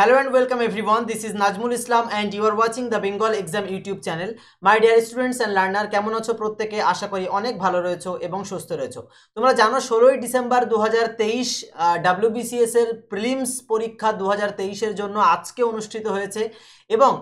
Hello and welcome everyone. This is Najmul Islam and you are watching the Bengal Exam YouTube channel. My dear students and learner কেমন আছো প্রত্যেকে আশা করি অনেক ভালো রয়েছো এবং সুস্থ রয়েছো তোমরা জানো ষোলোই ডিসেম্বর দু হাজার তেইশ ডাব্লিউবিসিএস এর প্রিলিমস পরীক্ষা দু হাজার তেইশের জন্য আজকে অনুষ্ঠিত হয়েছে এবং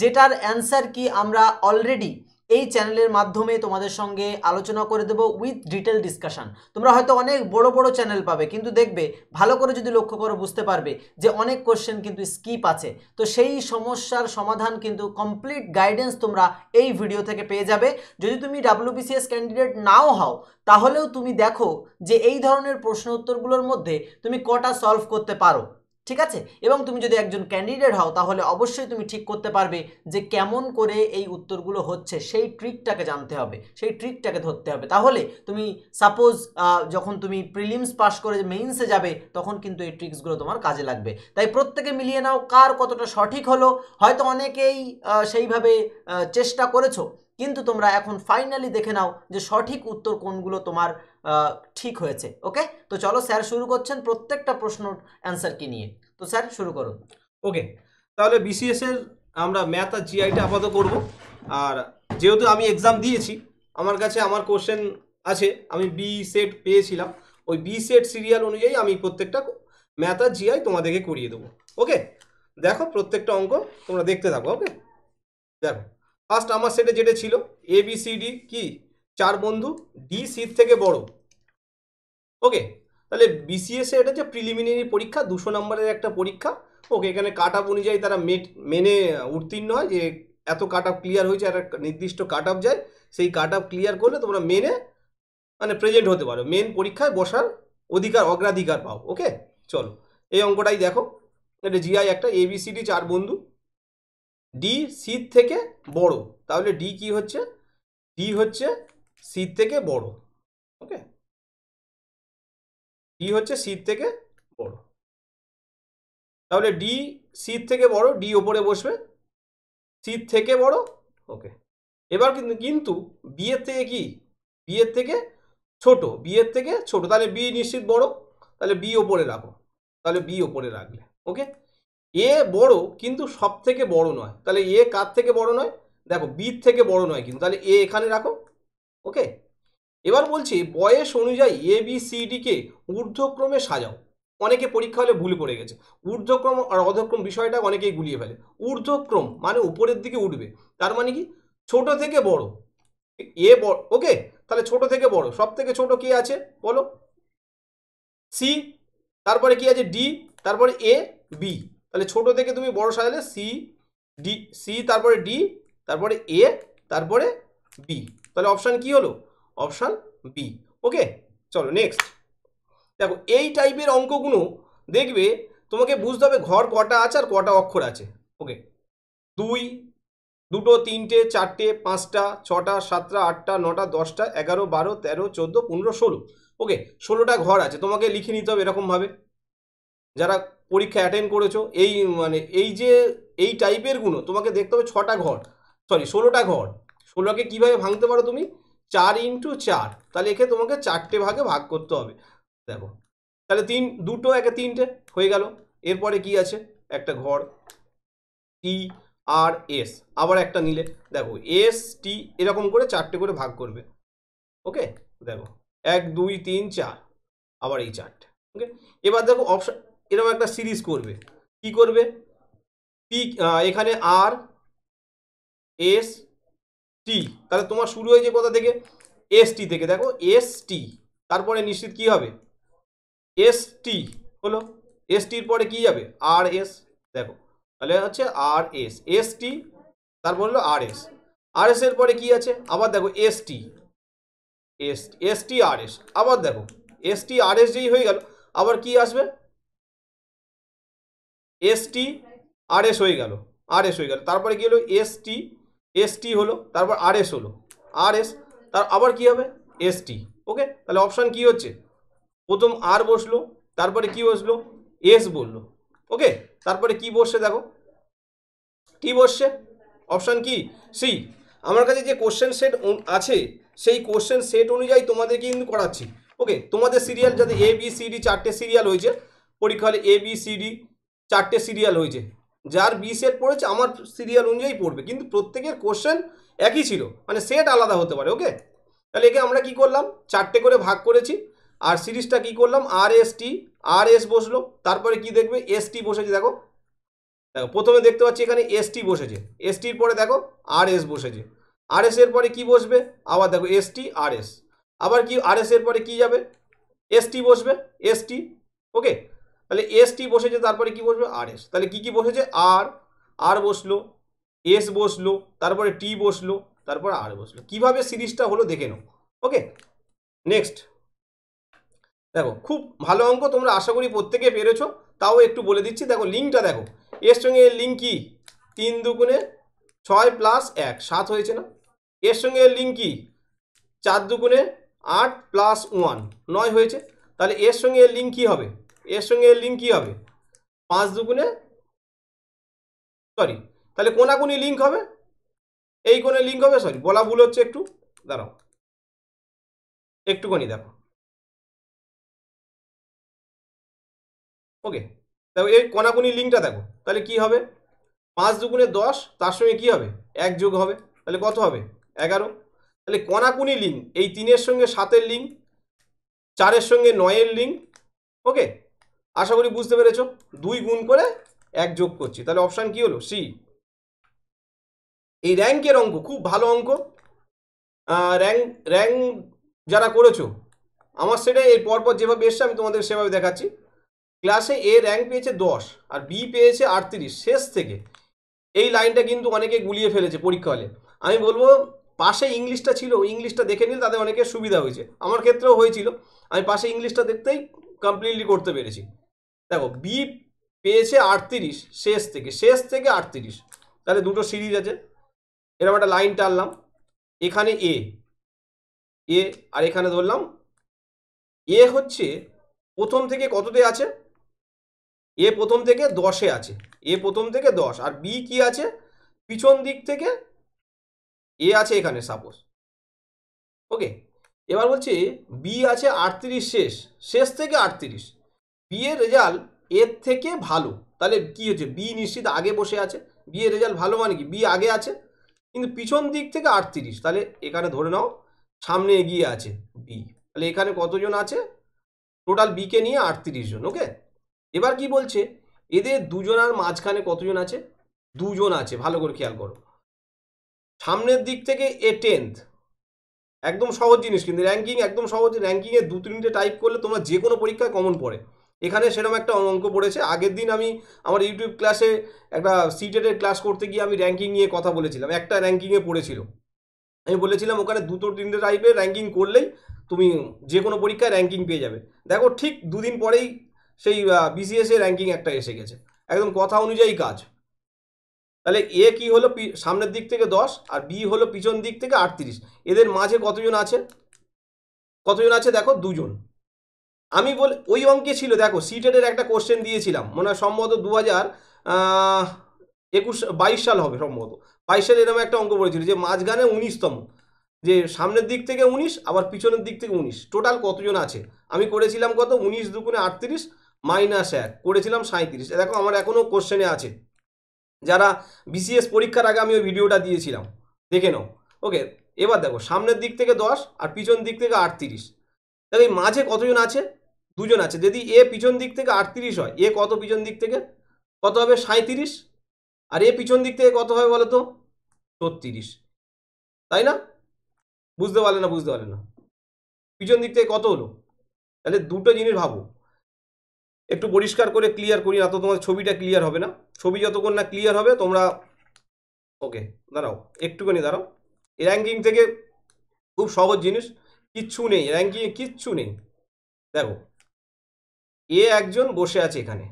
যেটার অ্যান্সার কি আমরা অলরেডি এই চ্যানেলের মাধ্যমে তোমাদের সঙ্গে আলোচনা করে দেবো উইথ ডিটেল ডিসকাশান তোমরা হয়তো অনেক বড় বড় চ্যানেল পাবে কিন্তু দেখবে ভালো করে যদি লক্ষ্য করো বুঝতে পারবে যে অনেক কোশ্চেন কিন্তু স্কিপ আছে তো সেই সমস্যার সমাধান কিন্তু কমপ্লিট গাইডেন্স তোমরা এই ভিডিও থেকে পেয়ে যাবে যদি তুমি ডাব্লিউবিসিএস ক্যান্ডিডেট নাও হও তাহলেও তুমি দেখো যে এই ধরনের প্রশ্ন উত্তরগুলোর মধ্যে তুমি কটা সলভ করতে পারো ঠিক আছে এবং তুমি যদি একজন ক্যান্ডিডেট হও তাহলে অবশ্যই তুমি ঠিক করতে পারবে যে কেমন করে এই উত্তরগুলো হচ্ছে সেই ট্রিকটাকে জানতে হবে সেই ট্রিকটাকে ধরতে হবে তাহলে তুমি সাপোজ যখন তুমি প্রিলিমস পাস করে মেইনসে যাবে তখন কিন্তু এই ট্রিক্সগুলো তোমার কাজে লাগবে তাই প্রত্যেকে মিলিয়ে নাও কার কতটা সঠিক হলো হয়তো অনেকেই সেইভাবে চেষ্টা করেছো কিন্তু তোমরা এখন ফাইনালি দেখে নাও যে সঠিক উত্তর কোনগুলো তোমার ঠিক হয়েছে ওকে তো চলো স্যার শুরু করছেন প্রত্যেকটা প্রশ্নর অ্যান্সারকে নিয়ে তো স্যার শুরু করুন ওকে তাহলে বিসিএসের আমরা ম্যাথ আর জিআইটা আপাতত করব আর যেহেতু আমি এক্সাম দিয়েছি আমার কাছে আমার কোশ্চেন আছে আমি বি সেট পেয়েছিলাম ওই বি সেট সিরিয়াল অনুযায়ী আমি প্রত্যেকটা ম্যাথ আর জিআই তোমাদেরকে করিয়ে দেবো ওকে দেখো প্রত্যেকটা অঙ্ক তোমরা দেখতে থাকো ওকে দেখো ফার্স্ট আমার সেটে যেটা ছিল এ বি সি ডি কি চার বন্ধু ডি সির থেকে বড় ওকে তাহলে বিসিএসএ এটা হচ্ছে প্রিলিমিনারি পরীক্ষা দুশো নম্বরের একটা পরীক্ষা ওকে এখানে কাট আপ অনুযায়ী তারা মেট মেনে উত্তীর্ণ হয় যে এত কাট আপ ক্লিয়ার হয়েছে একটা নির্দিষ্ট কাট আপ যায় সেই কাট আপ ক্লিয়ার করলে তোমরা মেনে মানে প্রেজেন্ট হতে পারো মেন পরীক্ষায় বসার অধিকার অগ্রাধিকার পাও ওকে চলো এই অঙ্কটাই দেখো এটা জিআই একটা এবিসিডি চার বন্ধু ডি সির থেকে বড় তাহলে ডি কি হচ্ছে ডি হচ্ছে সির থেকে বড় ওকে ডি হচ্ছে সির থেকে বড় তাহলে ডি সির থেকে বড় ডি ওপরে বসবে সির থেকে বড় ওকে এবার কিন্তু কিন্তু বিয়ের থেকে কি বিয়ের থেকে ছোট বিয়ের থেকে ছোট তাহলে বি নিশ্চিত বড় তাহলে বি ওপরে রাখো তাহলে বি ওপরে রাখলে ওকে এ বড় কিন্তু সব থেকে বড় নয় তাহলে এ কার থেকে বড় নয় দেখো বির থেকে বড় নয় কিন্তু তাহলে এ এখানে রাখো ওকে এবার বলছি বয়স অনুযায়ী এ বি সি ডিকে ঊর্ধ্বক্রমে সাজাও অনেকে পরীক্ষা হলে ভুল পড়ে গেছে ঊর্ধ্বক্রম আর অধক্রম বিষয়টা অনেকেই গুলিয়ে ফেলে ঊর্ধ্বক্রম মানে উপরের দিকে উঠবে তার মানে কি ছোট থেকে বড় এ বড় ওকে তাহলে ছোট থেকে বড় সব থেকে ছোট কি আছে বলো সি তারপরে কি আছে ডি তারপরে এ বি তাহলে ছোট থেকে তুমি বড় সাজালে সি ডি সি তারপরে ডি তারপরে এ তারপরে বি তাহলে অপশান কি হলো অপশান বি ওকে চলো নেক্সট দেখো এই টাইপের অঙ্কগুলো দেখবে তোমাকে বুঝতে হবে ঘর কটা আছে আর কটা অক্ষর আছে ওকে দুই দুটো তিনটে চারটে পাঁচটা ছটা সাতটা আটটা নটা দশটা এগারো বারো তেরো চোদ্দো পনেরো ষোলো ওকে ষোলোটা ঘর আছে তোমাকে লিখে নিতে হবে এরকমভাবে যারা পরীক্ষা অ্যাটেন্ড করেছো এই মানে এই যে এই টাইপের গুণ তোমাকে দেখতে হবে ছটা ঘর সরি ষোলোটা ঘর ষোলোকে কিভাবে ভাঙতে পারো তুমি চার ইন্টু চার তাহলে একে তোমাকে চারটে ভাগে ভাগ করতে হবে দেখো তাহলে তিন দুটো একে তিনটে হয়ে গেল এরপরে কি আছে একটা ঘর টি আর এস আবার একটা নিলে দেখো এস টি এরকম করে চারটে করে ভাগ করবে ওকে দেখো এক দুই তিন চার আবার এই চারটে ওকে এবার দেখো অপশান এরকম একটা সিরিজ করবে কি করবে পি এখানে আর এস টি তাহলে তোমার শুরু হয়েছে কোথা থেকে এস টি থেকে দেখো এস টি তারপরে নিশ্চিত কি হবে এস টি হলো এস টির পরে কি যাবে আর এস দেখো তাহলে হচ্ছে আর এস এস টি তারপর হলো আর এস আর এস এর পরে কি আছে আবার দেখো S T S S T আর এস আবার দেখো এস টি আর এস যেই হয়ে গেল আবার কি আসবে এস টি আর এস হয়ে গেল আর এস হয়ে গেল তারপরে কি হলো এস টি এস টি হলো তারপর আর এস হলো আর এস তার আবার কি হবে এস টি ওকে তাহলে অপশান কি হচ্ছে প্রথম আর বসলো তারপরে কি বসলো এস বললো ওকে তারপরে কি বসছে দেখো কি বসছে অপশান কি সি আমার কাছে যে কোশ্চেন সেট আছে সেই কোশ্চেন সেট অনুযায়ী তোমাদেরকে কিন্তু করাচ্ছি ওকে তোমাদের সিরিয়াল যাতে এ বি সি ডি চারটে সিরিয়াল হয়েছে পরীক্ষা হলে এ বি সি ডি চারটে সিরিয়াল হয়েছে যার বি সেট পড়েছে আমার সিরিয়াল অনুযায়ী পড়বে কিন্তু প্রত্যেকের কোশ্চেন একই ছিল মানে সেট আলাদা হতে পারে ওকে তাহলে একে আমরা কি করলাম চারটে করে ভাগ করেছি আর সিরিজটা কি করলাম আর এস টি আর এস বসলো তারপরে কি দেখবে এস টি বসেছে দেখো দেখো প্রথমে দেখতে পাচ্ছি এখানে এস টি বসেছে এস টির পরে দেখো আর এস বসেছে আর এস এর পরে কি বসবে আবার দেখো এস টি আর এস আবার কি আর এস এর পরে কি যাবে এস টি বসবে এস টি ওকে তাহলে এস টি বসেছে তারপরে কি বসবে আর এস তাহলে কি কি বসেছে আর আর বসলো এস বসলো তারপরে টি বসলো তারপরে আর বসলো কিভাবে সিরিজটা হলো দেখে নাও ওকে নেক্সট দেখো খুব ভালো অঙ্ক তোমরা আশা করি প্রত্যেকে পেরেছো তাও একটু বলে দিচ্ছি দেখো লিঙ্কটা দেখো এর সঙ্গে এর লিঙ্ক কি তিন দুগুণে ছয় প্লাস এক সাত হয়েছে না এর সঙ্গে এর লিঙ্ক কি চার দুগুণে আট প্লাস ওয়ান নয় হয়েছে তাহলে এর সঙ্গে এর লিঙ্ক কী হবে এর সঙ্গে এর লিঙ্ক কী হবে পাঁচ দুগুণে সরি তাহলে কোনাকুনি লিঙ্ক হবে এই কোণে লিঙ্ক হবে সরি বলা ভুল হচ্ছে একটু দাঁড়াও একটুখানি দেখো ওকে দেখো এই কোনাকুনি লিঙ্কটা দেখো তাহলে কি হবে পাঁচ দুগুণে দশ তার সঙ্গে কি হবে এক যোগ হবে তাহলে কত হবে এগারো তাহলে কোনাকুনি লিঙ্ক এই তিনের সঙ্গে সাতের লিঙ্ক চারের সঙ্গে নয়ের লিঙ্ক ওকে আশা করি বুঝতে পেরেছ দুই গুণ করে এক যোগ করছি তাহলে অপশান কি হলো সি এই র্যাঙ্কের অঙ্ক খুব ভালো অঙ্ক র্যাঙ্ক র্যাঙ্ক যারা করেছো আমার সেটা এর পরপর যেভাবে এসছে আমি তোমাদের সেভাবে দেখাচ্ছি ক্লাসে এ র্যাঙ্ক পেয়েছে দশ আর বি পেয়েছে আটত্রিশ শেষ থেকে এই লাইনটা কিন্তু অনেকে গুলিয়ে ফেলেছে পরীক্ষা হলে আমি বলবো পাশে ইংলিশটা ছিল ইংলিশটা দেখে নিলে তাদের অনেকের সুবিধা হয়েছে আমার ক্ষেত্রেও হয়েছিল আমি পাশে ইংলিশটা দেখতেই কমপ্লিটলি করতে পেরেছি দেখো বি পেয়েছে আটত্রিশ শেষ থেকে শেষ থেকে আটত্রিশ তাহলে দুটো সিরিজ আছে এরকম একটা লাইন টানলাম এখানে এ এ আর এখানে ধরলাম এ হচ্ছে প্রথম থেকে কততে আছে এ প্রথম থেকে দশে আছে এ প্রথম থেকে দশ আর বি কি আছে পিছন দিক থেকে এ আছে এখানে সাপোজ ওকে এবার বলছি বি আছে আটত্রিশ শেষ শেষ থেকে আটত্রিশ বি এর রেজাল্ট এর থেকে ভালো তাহলে কি হচ্ছে বি নিশ্চিত আগে বসে আছে বি এর রেজাল্ট ভালো মানে কি বি আগে আছে কিন্তু পিছন দিক থেকে আটত্রিশ তাহলে এখানে ধরে নাও সামনে এগিয়ে আছে বি তাহলে এখানে কতজন আছে টোটাল বিকে নিয়ে আটত্রিশ জন ওকে এবার কি বলছে এদের দুজনার মাঝখানে কতজন আছে দুজন আছে ভালো করে খেয়াল করো সামনের দিক থেকে এ টেন্থ একদম সহজ জিনিস কিন্তু র্যাঙ্কিং একদম সহজ র্যাঙ্কিংয়ে দু তিনটে টাইপ করলে তোমরা যে কোনো পরীক্ষায় কমন পড়ে এখানে সেরকম একটা অঙ্ক পড়েছে আগের দিন আমি আমার ইউটিউব ক্লাসে একটা সিটেটের ক্লাস করতে গিয়ে আমি র্যাঙ্কিং নিয়ে কথা বলেছিলাম একটা র্যাঙ্কিংয়ে পড়েছিল আমি বলেছিলাম ওখানে দুটো তিনটে টাইপে র্যাঙ্কিং করলেই তুমি যে কোনো পরীক্ষায় র্যাঙ্কিং পেয়ে যাবে দেখো ঠিক দুদিন পরেই সেই এ র্যাঙ্কিং একটা এসে গেছে একদম কথা অনুযায়ী কাজ তাহলে এ কি হলো সামনের দিক থেকে দশ আর বি হলো পিছন দিক থেকে আটত্রিশ এদের মাঝে কতজন আছে কতজন আছে দেখো দুজন আমি বল ওই অঙ্কে ছিল দেখো সিটেটের একটা কোশ্চেন দিয়েছিলাম মনে হয় সম্ভবত দু হাজার একুশ বাইশ সাল হবে সম্ভবত বাইশ সালে এরকম একটা অঙ্ক পড়েছিল যে মাঝখানে উনিশতম যে সামনের দিক থেকে উনিশ আবার পিছনের দিক থেকে উনিশ টোটাল কতজন আছে আমি করেছিলাম কত উনিশ দুগুণে আটত্রিশ মাইনাস এক করেছিলাম সাঁত্রিশ দেখো আমার এখনও কোশ্চেনে আছে যারা বিসিএস পরীক্ষার আগে আমি ওই ভিডিওটা দিয়েছিলাম দেখে নাও ওকে এবার দেখো সামনের দিক থেকে দশ আর পিছন দিক থেকে আটত্রিশ দেখো এই মাঝে কতজন আছে দুজন আছে যদি এ পিছন দিক থেকে আটত্রিশ হয় এ কত পিছন দিক থেকে কত হবে সাঁত্রিশ আর এ পিছন দিক থেকে কত হবে বলো তো ছত্রিশ তাই না বুঝতে পারলে না বুঝতে পারলে না পিছন দিক থেকে কত হলো তাহলে দুটো জিনিস ভাবো একটু পরিষ্কার করে ক্লিয়ার করি না তো তোমার ছবিটা ক্লিয়ার হবে না ছবি যতক্ষণ না ক্লিয়ার হবে তোমরা ওকে দাঁড়াও একটুখানি দাঁড়াও র্যাঙ্কিং থেকে খুব সহজ জিনিস কিচ্ছু নেই র্যাঙ্কিংয়ে কিচ্ছু নেই দেখো এ একজন বসে আছে এখানে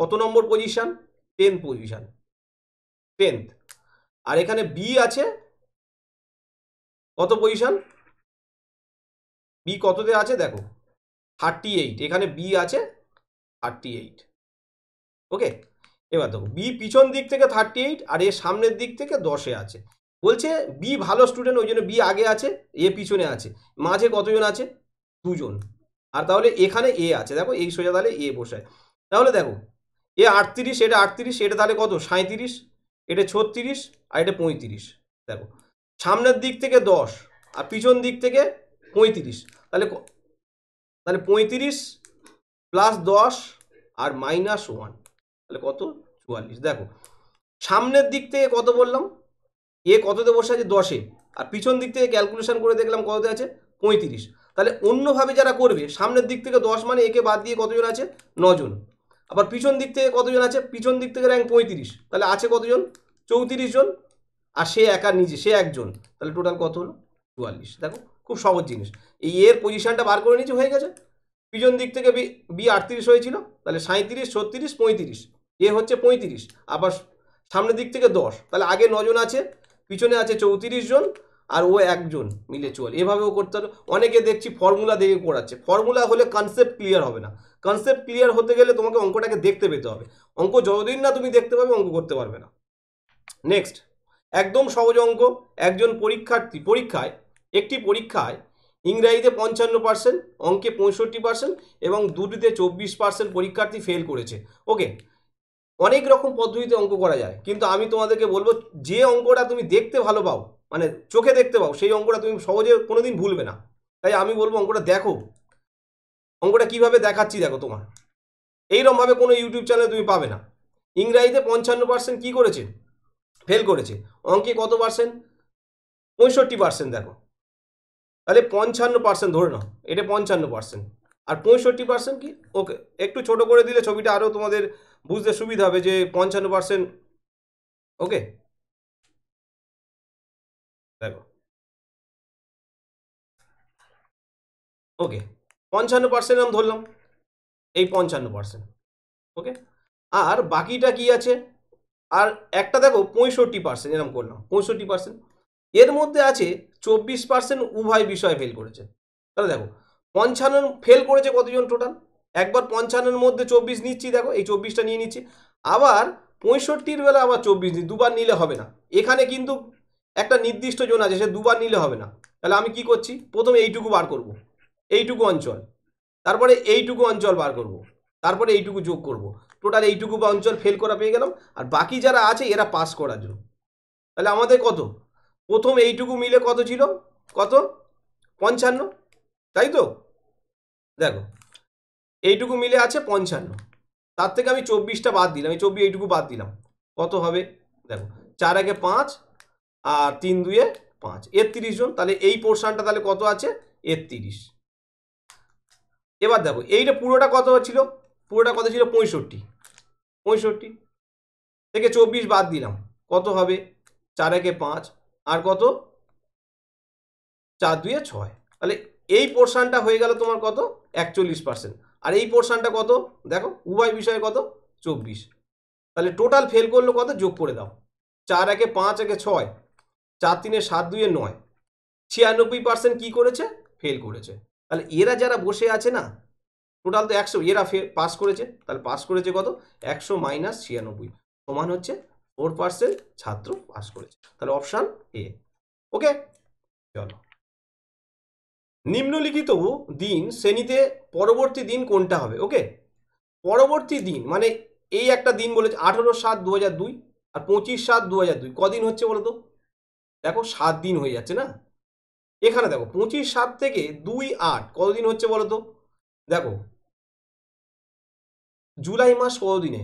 কত নম্বর পজিশান টেন পজিশান টেন্থ আর এখানে বি আছে কত পজিশান বি কততে আছে দেখো থার্টি এইট এখানে বি আছে থার্টি এইট ওকে এবার দেখো বি পিছন দিক থেকে থার্টি এইট আর এ সামনের দিক থেকে দশে আছে বলছে বি ভালো স্টুডেন্ট ওই জন্য বি আগে আছে এ পিছনে আছে মাঝে কতজন আছে দুজন আর তাহলে এখানে এ আছে দেখো এই সোজা তাহলে এ বসায় তাহলে দেখো এ আটত্রিশ এটা আটত্রিশ এটা তাহলে কত সাঁত্রিশ এটা ছত্রিশ আর এটা পঁয়ত্রিশ দেখো সামনের দিক থেকে দশ আর পিছন দিক থেকে পঁয়ত্রিশ তাহলে তাহলে পঁয়ত্রিশ প্লাস দশ আর মাইনাস ওয়ান তাহলে কত চুয়াল্লিশ দেখো সামনের দিক থেকে কত বললাম এ কততে বসে আছে দশে আর পিছন দিক থেকে ক্যালকুলেশন করে দেখলাম কততে আছে পঁয়ত্রিশ তাহলে অন্যভাবে যারা করবে সামনের দিক থেকে দশ মানে একে বাদ দিয়ে কতজন আছে নজন আবার পিছন দিক থেকে কতজন আছে পিছন দিক থেকে র্যাঙ্ক পঁয়ত্রিশ তাহলে আছে কতজন চৌত্রিশ জন আর সে একা নিজে সে একজন তাহলে টোটাল কত হলো চুয়াল্লিশ দেখো খুব সহজ জিনিস এই এর পজিশানটা বার করে নিয়েছি হয়ে গেছে পিছন দিক থেকে বি বি আটত্রিশ হয়েছিল তাহলে সাঁত্রিশ ছত্রিশ পঁয়ত্রিশ এ হচ্ছে পঁয়ত্রিশ আবার সামনের দিক থেকে দশ তাহলে আগে নজন আছে পিছনে আছে চৌত্রিশ জন আর ও একজন মিলে চল এভাবেও করতে হবে অনেকে দেখছি ফর্মুলা দেখে করাচ্ছে ফর্মুলা হলে কনসেপ্ট ক্লিয়ার হবে না কনসেপ্ট ক্লিয়ার হতে গেলে তোমাকে অঙ্কটাকে দেখতে পেতে হবে অঙ্ক যতদিন না তুমি দেখতে পাবে অঙ্ক করতে পারবে না নেক্সট একদম সহজ অঙ্ক একজন পরীক্ষার্থী পরীক্ষায় একটি পরীক্ষায় ইংরাজিতে পঞ্চান্ন পার্সেন্ট অঙ্কে পঁয়ষট্টি পার্সেন্ট এবং দুটিতে চব্বিশ পার্সেন্ট পরীক্ষার্থী ফেল করেছে ওকে অনেক রকম পদ্ধতিতে অঙ্ক করা যায় কিন্তু আমি তোমাদেরকে বলবো যে অঙ্কটা তুমি দেখতে ভালো পাও মানে চোখে দেখতে পাও সেই অঙ্কটা তুমি সহজে কোনোদিন ভুলবে না তাই আমি বলবো অঙ্কটা দেখো অঙ্কটা কিভাবে দেখাচ্ছি দেখো তোমার এইরমভাবে কোনো ইউটিউব চ্যানেল তুমি পাবে না ইংরাজিতে পঞ্চান্ন পার্সেন্ট কী করেছে ফেল করেছে অঙ্কে কত পার্সেন্ট পঁয়ষট্টি পার্সেন্ট দেখো তাহলে পঞ্চান্ন পার্সেন্ট ধরে নাও এটা পঞ্চান্ন পার্সেন্ট আর পঁয়ষট্টি পার্সেন্ট কি ওকে একটু ছোট করে দিলে ছবিটা আরও তোমাদের বুঝতে সুবিধা হবে যে পঞ্চান্ন পার্সেন্ট ওকে দেখো ওকে পঞ্চান্ন পার্সেন্ট আমি ধরলাম এই পঞ্চান্ন পার্সেন্ট ওকে আর বাকিটা কি আছে আর একটা দেখো পঁয়ষট্টি পার্সেন্ট এরকম করলাম পঁয়ষট্টি পার্সেন্ট এর মধ্যে আছে চব্বিশ পার্সেন্ট উভয় বিষয় ফেল করেছে তাহলে দেখো পঞ্চান্ন ফেল করেছে কতজন টোটাল একবার পঞ্চান্নের মধ্যে চব্বিশ নিচ্ছি দেখো এই চব্বিশটা নিয়ে নিচ্ছি আবার পঁয়ষট্টির বেলা আবার চব্বিশ দুবার নিলে হবে না এখানে কিন্তু একটা নির্দিষ্ট জোন আছে সে দুবার নিলে হবে না তাহলে আমি কি করছি প্রথমে এইটুকু বার করব। এইটুকু অঞ্চল তারপরে এইটুকু অঞ্চল বার করব। তারপরে এইটুকু যোগ করব। টোটাল এইটুকু বা অঞ্চল ফেল করা পেয়ে গেলাম আর বাকি যারা আছে এরা পাস করার জন্য তাহলে আমাদের কত প্রথম এইটুকু মিলে কত ছিল কত পঞ্চান্ন তাই তো দেখো এইটুকু মিলে আছে পঞ্চান্ন তার থেকে আমি চব্বিশটা বাদ দিলাম এই চব্বিশ এইটুকু বাদ দিলাম কত হবে দেখো চার আগে পাঁচ আর তিন দুয়ে পাঁচ একত্রিশ জন তাহলে এই পোর্শনটা তাহলে কত আছে একত্রিশ এবার দেখো এইটা পুরোটা কত ছিল পুরোটা কত ছিল পঁয়ষট্টি পঁয়ষট্টি থেকে চব্বিশ বাদ দিলাম কত হবে চার একে পাঁচ আর কত চার দুয়ে ছয় তাহলে এই পোর্শানটা হয়ে গেল তোমার কত একচল্লিশ পার্সেন্ট আর এই পোর্শানটা কত দেখো উভয় বিষয়ে কত চব্বিশ তাহলে টোটাল ফেল করলো কত যোগ করে দাও চার একে পাঁচ একে ছয় চার তিনে সাত দুয়ে নয় ছিয়ানব্বই পার্সেন্ট কী করেছে ফেল করেছে তাহলে এরা যারা বসে আছে না টোটাল তো একশো এরা ফে পাস করেছে তাহলে পাস করেছে কত একশো মাইনাস ছিয়ানব্বই সমান হচ্ছে ফোর পার্সেন্ট ছাত্র পাস করেছে তাহলে অপশান এ ওকে চলো নিম্নলিখিত দিন শ্রেণীতে পরবর্তী দিন কোনটা হবে ওকে পরবর্তী দিন মানে এই একটা দিন বলেছে আঠেরো সাত দু হাজার দুই আর পঁচিশ সাত দু দুই কদিন হচ্ছে বলো তো দেখো সাত দিন হয়ে যাচ্ছে না এখানে দেখো পঁচিশ সাত থেকে দুই আট কতদিন হচ্ছে বলো তো দেখো জুলাই মাস কতদিনে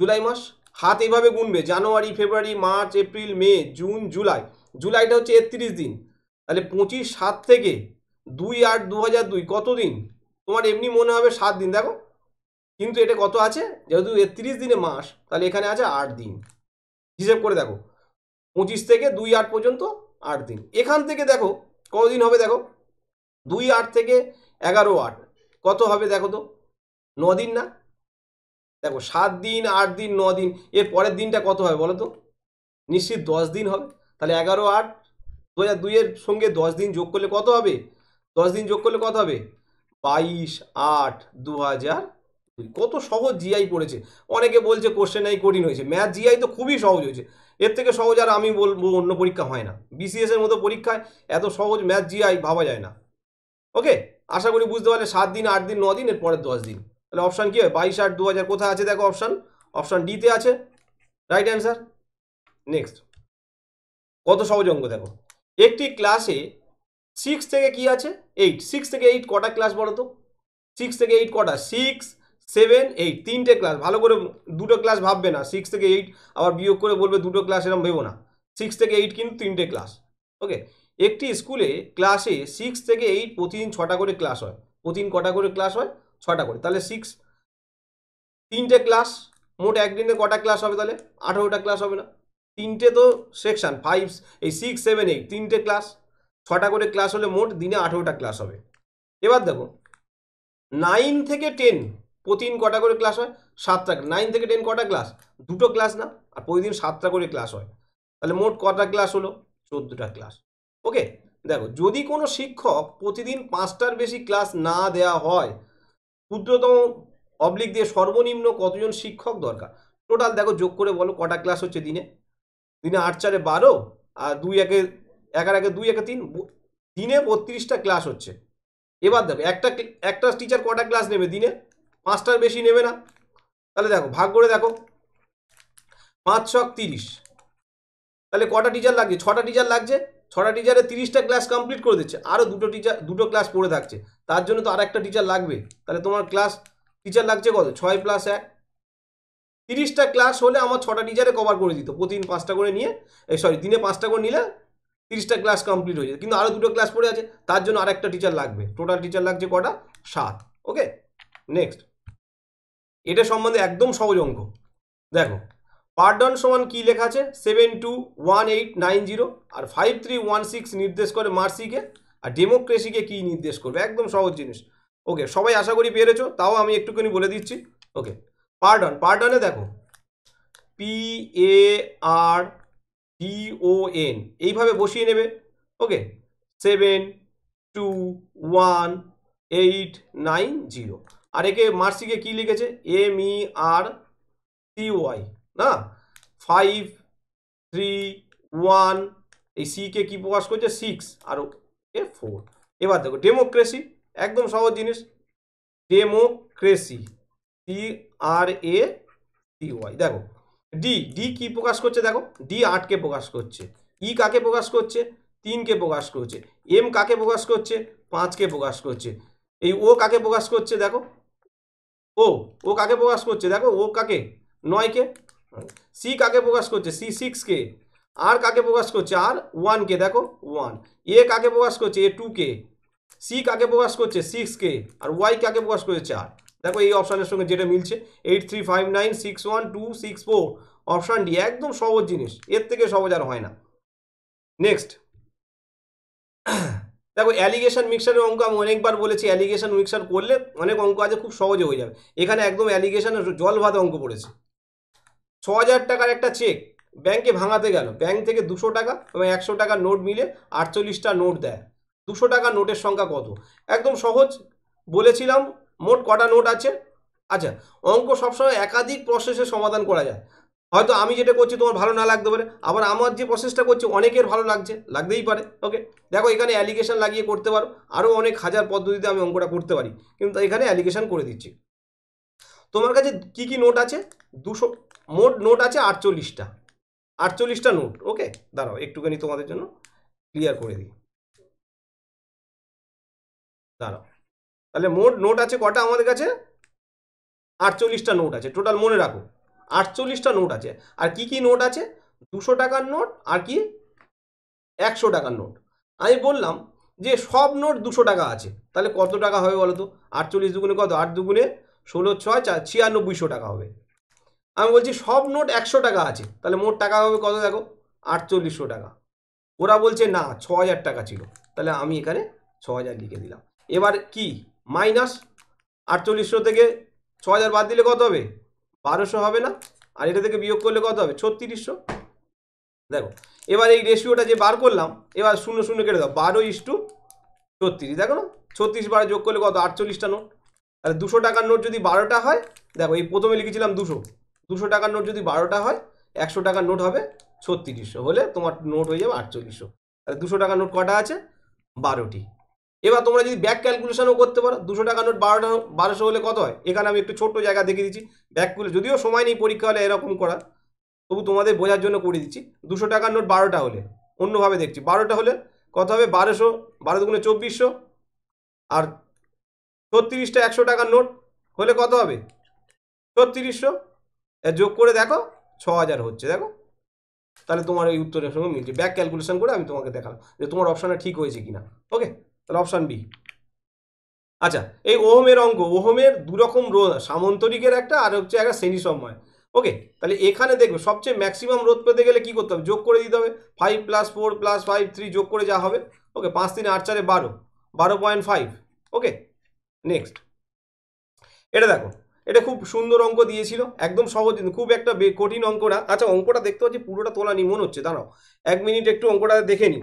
জুলাই মাস হাত এইভাবে গুনবে জানুয়ারি ফেব্রুয়ারি মার্চ এপ্রিল মে জুন জুলাই জুলাইটা হচ্ছে একত্রিশ দিন তাহলে পঁচিশ সাত থেকে দুই আট দু হাজার দুই কতদিন তোমার এমনি মনে হবে সাত দিন দেখো কিন্তু এটা কত আছে যেহেতু একত্রিশ দিনে মাস তাহলে এখানে আছে আট দিন হিসেব করে দেখো পঁচিশ থেকে দুই আট পর্যন্ত আট দিন এখান থেকে দেখো কতদিন হবে দেখো দুই আট থেকে এগারো আট কত হবে দেখো তো ন দিন না দেখো সাত দিন আট দিন ন দিন এর পরের দিনটা কত হবে বলো তো নিশ্চিত দশ দিন হবে তাহলে এগারো আট দু হাজার দুইয়ের সঙ্গে দশ দিন যোগ করলে কত হবে দশ দিন যোগ করলে কত হবে বাইশ আট দু হাজার কত সহজ জিআই পড়েছে অনেকে বলছে কোশ্চেন আই কঠিন হয়েছে ম্যাথ জিআই তো খুবই সহজ হয়েছে এর থেকে সহজ আর আমি বলবো অন্য পরীক্ষা হয় না বিসিএস এর মতো পরীক্ষায় এত সহজ ম্যাথ জিআই ভাবা যায় না ওকে আশা করি বুঝতে পারলে সাত দিন আট দিন ন দিন এর পরের দশ দিন তাহলে অপশান কী হয় বাইশ আট দু হাজার কোথায় আছে দেখো অপশান অপশান ডিতে আছে রাইট অ্যান্সার নেক্সট কত সহজ অঙ্গ দেখো একটি ক্লাসে সিক্স থেকে কি আছে এইট সিক্স থেকে এইট কটা ক্লাস বলো তো সিক্স থেকে এইট কটা সিক্স সেভেন এইট তিনটে ক্লাস ভালো করে দুটো ক্লাস ভাববে না সিক্স থেকে এইট আবার বিয়োগ করে বলবে দুটো ক্লাস এরকম ভেবো না সিক্স থেকে এইট কিন্তু তিনটে ক্লাস ওকে একটি স্কুলে ক্লাসে সিক্স থেকে এইট প্রতিদিন ছটা করে ক্লাস হয় প্রতিদিন কটা করে ক্লাস হয় ছটা করে তাহলে সিক্স তিনটে ক্লাস মোট একদিনে কটা ক্লাস হবে তাহলে আঠেরোটা ক্লাস হবে না তিনটে তো সেকশান ফাইভ এই সিক্স সেভেন এইট তিনটে ক্লাস ছটা করে ক্লাস হলে মোট দিনে আঠেরোটা ক্লাস হবে এবার দেখো নাইন থেকে টেন প্রতিদিন কটা করে ক্লাস হয় সাতটা নাইন থেকে টেন কটা ক্লাস দুটো ক্লাস না আর প্রতিদিন সাতটা করে ক্লাস হয় তাহলে মোট কটা ক্লাস হলো চোদ্দোটা ক্লাস ওকে দেখো যদি কোনো শিক্ষক প্রতিদিন পাঁচটার বেশি ক্লাস না দেয়া হয় ক্ষুদ্রতম অবলিক দিয়ে সর্বনিম্ন কতজন শিক্ষক দরকার টোটাল দেখো যোগ করে বলো কটা ক্লাস হচ্ছে দিনে দিনে আট চারে বারো আর দুই একে এগার একে দুই একে তিন দিনে বত্রিশটা ক্লাস হচ্ছে এবার দেখো একটা একটা টিচার কটা ক্লাস নেবে দিনে পাঁচটার বেশি নেবে না তাহলে দেখো ভাগ করে দেখো পাঁচ ছক তিরিশ তাহলে কটা টিচার লাগছে ছটা টিচার লাগছে ছটা টিচারে তিরিশটা ক্লাস কমপ্লিট করে দিচ্ছে আরও দুটো টিচার দুটো ক্লাস পড়ে থাকছে তার জন্য তো আর একটা টিচার লাগবে তাহলে তোমার ক্লাস টিচার লাগছে কত ছয় প্লাস এক তিরিশটা ক্লাস হলে আমার ছটা টিচারে কভার করে দিত প্রতিদিন পাঁচটা করে নিয়ে এই সরি দিনে পাঁচটা করে নিলে তিরিশটা ক্লাস কমপ্লিট হয়ে যায় কিন্তু আরও দুটো ক্লাস পড়ে আছে তার জন্য আর একটা টিচার লাগবে টোটাল টিচার লাগছে কটা সাত ওকে নেক্সট এটা সম্বন্ধে একদম সহজ অঙ্ক দেখো পার্ট সমান কী লেখা আছে seven two one eight nine zero আর ফাইভ থ্রি ওয়ান সিক্স নির্দেশ করে মার্সিকে আর ডেমোক্রেসিকে কী নির্দেশ করবে একদম সহজ জিনিস ওকে সবাই আশা করি পেরেছো তাও আমি একটুখানি বলে দিচ্ছি ওকে পার্ট ডান দেখো P A R D O N এইভাবে বসিয়ে নেবে okay seven two one eight nine zero আর একে মার্সিকে কি লিখেছে M E R C Y না ফাইভ থ্রি ওয়ান এই সিকে কী প্রকাশ করছে সিক্স আর এ ফোর এবার দেখো ডেমোক্রেসি একদম সহজ জিনিস democracy C R A C Y দেখো ডি ডি কি প্রকাশ করছে দেখো ডি আটকে প্রকাশ করছে ই e কাকে প্রকাশ করছে তিনকে প্রকাশ করছে এম কাকে প্রকাশ করছে পাঁচকে প্রকাশ করছে এই ও কাকে প্রকাশ করছে দেখো ও ও কাকে প্রকাশ করছে দেখো ও কাকে নয়কে সি কাকে প্রকাশ করছে সি সিক্সকে আর কাকে প্রকাশ করছে আর ওয়ানকে দেখো ওয়ান এ কাকে প্রকাশ করছে এ টুকে সি কাকে প্রকাশ করছে সিক্সকে আর ওয়াই কাকে প্রকাশ করছে চার দেখো এই অপশানের সঙ্গে যেটা মিলছে eight three five nine six one two six four option D একদম সহজ জিনিস এর থেকে সহজ আর হয় না নেক্সট দেখো অ্যালিগেশন মিক্সারের অঙ্ক আমি অনেকবার বলেছি অ্যালিগেশন মিক্সার করলে অনেক অঙ্ক আছে খুব সহজে হয়ে যাবে এখানে একদম অ্যালিগেশনের জল ভাত অঙ্ক পড়েছে ছ হাজার টাকার একটা চেক ব্যাংকে ভাঙাতে গেল ব্যাংক থেকে দুশো টাকা এবং একশো টাকার নোট মিলে আটচল্লিশটা নোট দেয় দুশো টাকা নোটের সংখ্যা কত একদম সহজ বলেছিলাম মোট কটা নোট আছে আচ্ছা অঙ্ক সবসময় একাধিক প্রসেসে সমাধান করা যায় হয়তো আমি যেটা করছি তোমার ভালো না লাগতে পারে আবার আমার যে প্রসেসটা করছি অনেকের ভালো লাগছে লাগতেই পারে ওকে দেখো এখানে অ্যালিগেশন লাগিয়ে করতে পারো আরও অনেক হাজার পদ্ধতিতে আমি অঙ্কটা করতে পারি কিন্তু এখানে অ্যালিগেশন করে দিচ্ছি তোমার কাছে কি কি নোট আছে দুশো মোট নোট আছে আটচল্লিশটা আটচল্লিশটা নোট ওকে দাঁড়াও একটুখানি তোমাদের জন্য ক্লিয়ার করে দিই দাঁড়াও তাহলে মোট নোট আছে কটা আমাদের কাছে আটচল্লিশটা নোট আছে টোটাল মনে রাখো আটচল্লিশটা নোট আছে আর কি কি নোট আছে দুশো টাকার নোট আর কি একশো টাকার নোট আমি বললাম যে সব নোট দুশো টাকা আছে তাহলে কত টাকা হবে বলো তো আটচল্লিশ দুগুণে কত আট দুগুণে ষোলো ছয় চার ছিয়ানব্বইশো টাকা হবে আমি বলছি সব নোট একশো টাকা আছে তাহলে মোট টাকা হবে কত দেখো আটচল্লিশশো টাকা ওরা বলছে না ছ হাজার টাকা ছিল তাহলে আমি এখানে ছ হাজার লিখে দিলাম এবার কি মাইনাস আটচল্লিশশো থেকে ছ হাজার বাদ দিলে কত হবে বারোশো হবে না আর এটা থেকে বিয়োগ করলে কত হবে ছত্রিশশো দেখো এবার এই রেশিওটা যে বার করলাম এবার শূন্য শূন্য কেটে দাও বারো ইস টু ছত্রিশ দেখো না ছত্রিশ বারো যোগ করলে কত আটচল্লিশটা নোট তাহলে দুশো টাকার নোট যদি বারোটা হয় দেখো এই প্রথমে লিখেছিলাম দুশো দুশো টাকার নোট যদি বারোটা হয় একশো টাকার নোট হবে ছত্রিশশো হলে তোমার নোট হয়ে যাবে আটচল্লিশশো তাহলে দুশো টাকার নোট কটা আছে বারোটি এবার তোমরা যদি ব্যাক ক্যালকুলেশনও করতে পারো দুশো টাকা নোট বারোটা বারোশো হলে কত হয় এখানে আমি একটু ছোট্ট জায়গা দেখে দিচ্ছি ব্যাকগুলো যদিও সময় নেই পরীক্ষা হলে এরকম করা তবু তোমাদের বোঝার জন্য করে দিচ্ছি দুশো টাকার নোট বারোটা হলে অন্যভাবে দেখছি বারোটা হলে কত হবে বারোশো বারো দুগুণে চব্বিশশো আর ছত্রিশটা একশো টাকার নোট হলে কত হবে ছত্রিশশো যোগ করে দেখো ছ হাজার হচ্ছে দেখো তাহলে তোমার এই উত্তরের সঙ্গে মিলছে ব্যাক ক্যালকুলেশন করে আমি তোমাকে দেখালাম যে তোমার অপশানটা ঠিক হয়েছে কিনা ওকে তাহলে অপশান বি আচ্ছা এই ওহমের অঙ্গ ওহমের দুরকম রোধ সামন্তরিকের একটা আর হচ্ছে একটা শ্রেণী সময় ওকে তাহলে এখানে দেখবে সবচেয়ে ম্যাক্সিমাম রোধ পেতে গেলে কি করতে হবে যোগ করে দিতে হবে five plus four plus five three যোগ করে যা হবে ওকে পাঁচ তিন আট চারে বারো বারো পয়েন্ট ফাইভ ওকে নেক্সট এটা দেখো এটা খুব সুন্দর অঙ্ক দিয়েছিল একদম সহজ খুব একটা কঠিন অঙ্ক না আচ্ছা অঙ্কটা দেখতে পাচ্ছি পুরোটা তোলা নি মনে হচ্ছে দাঁড়াও এক মিনিট একটু অঙ্কটা দেখে নিই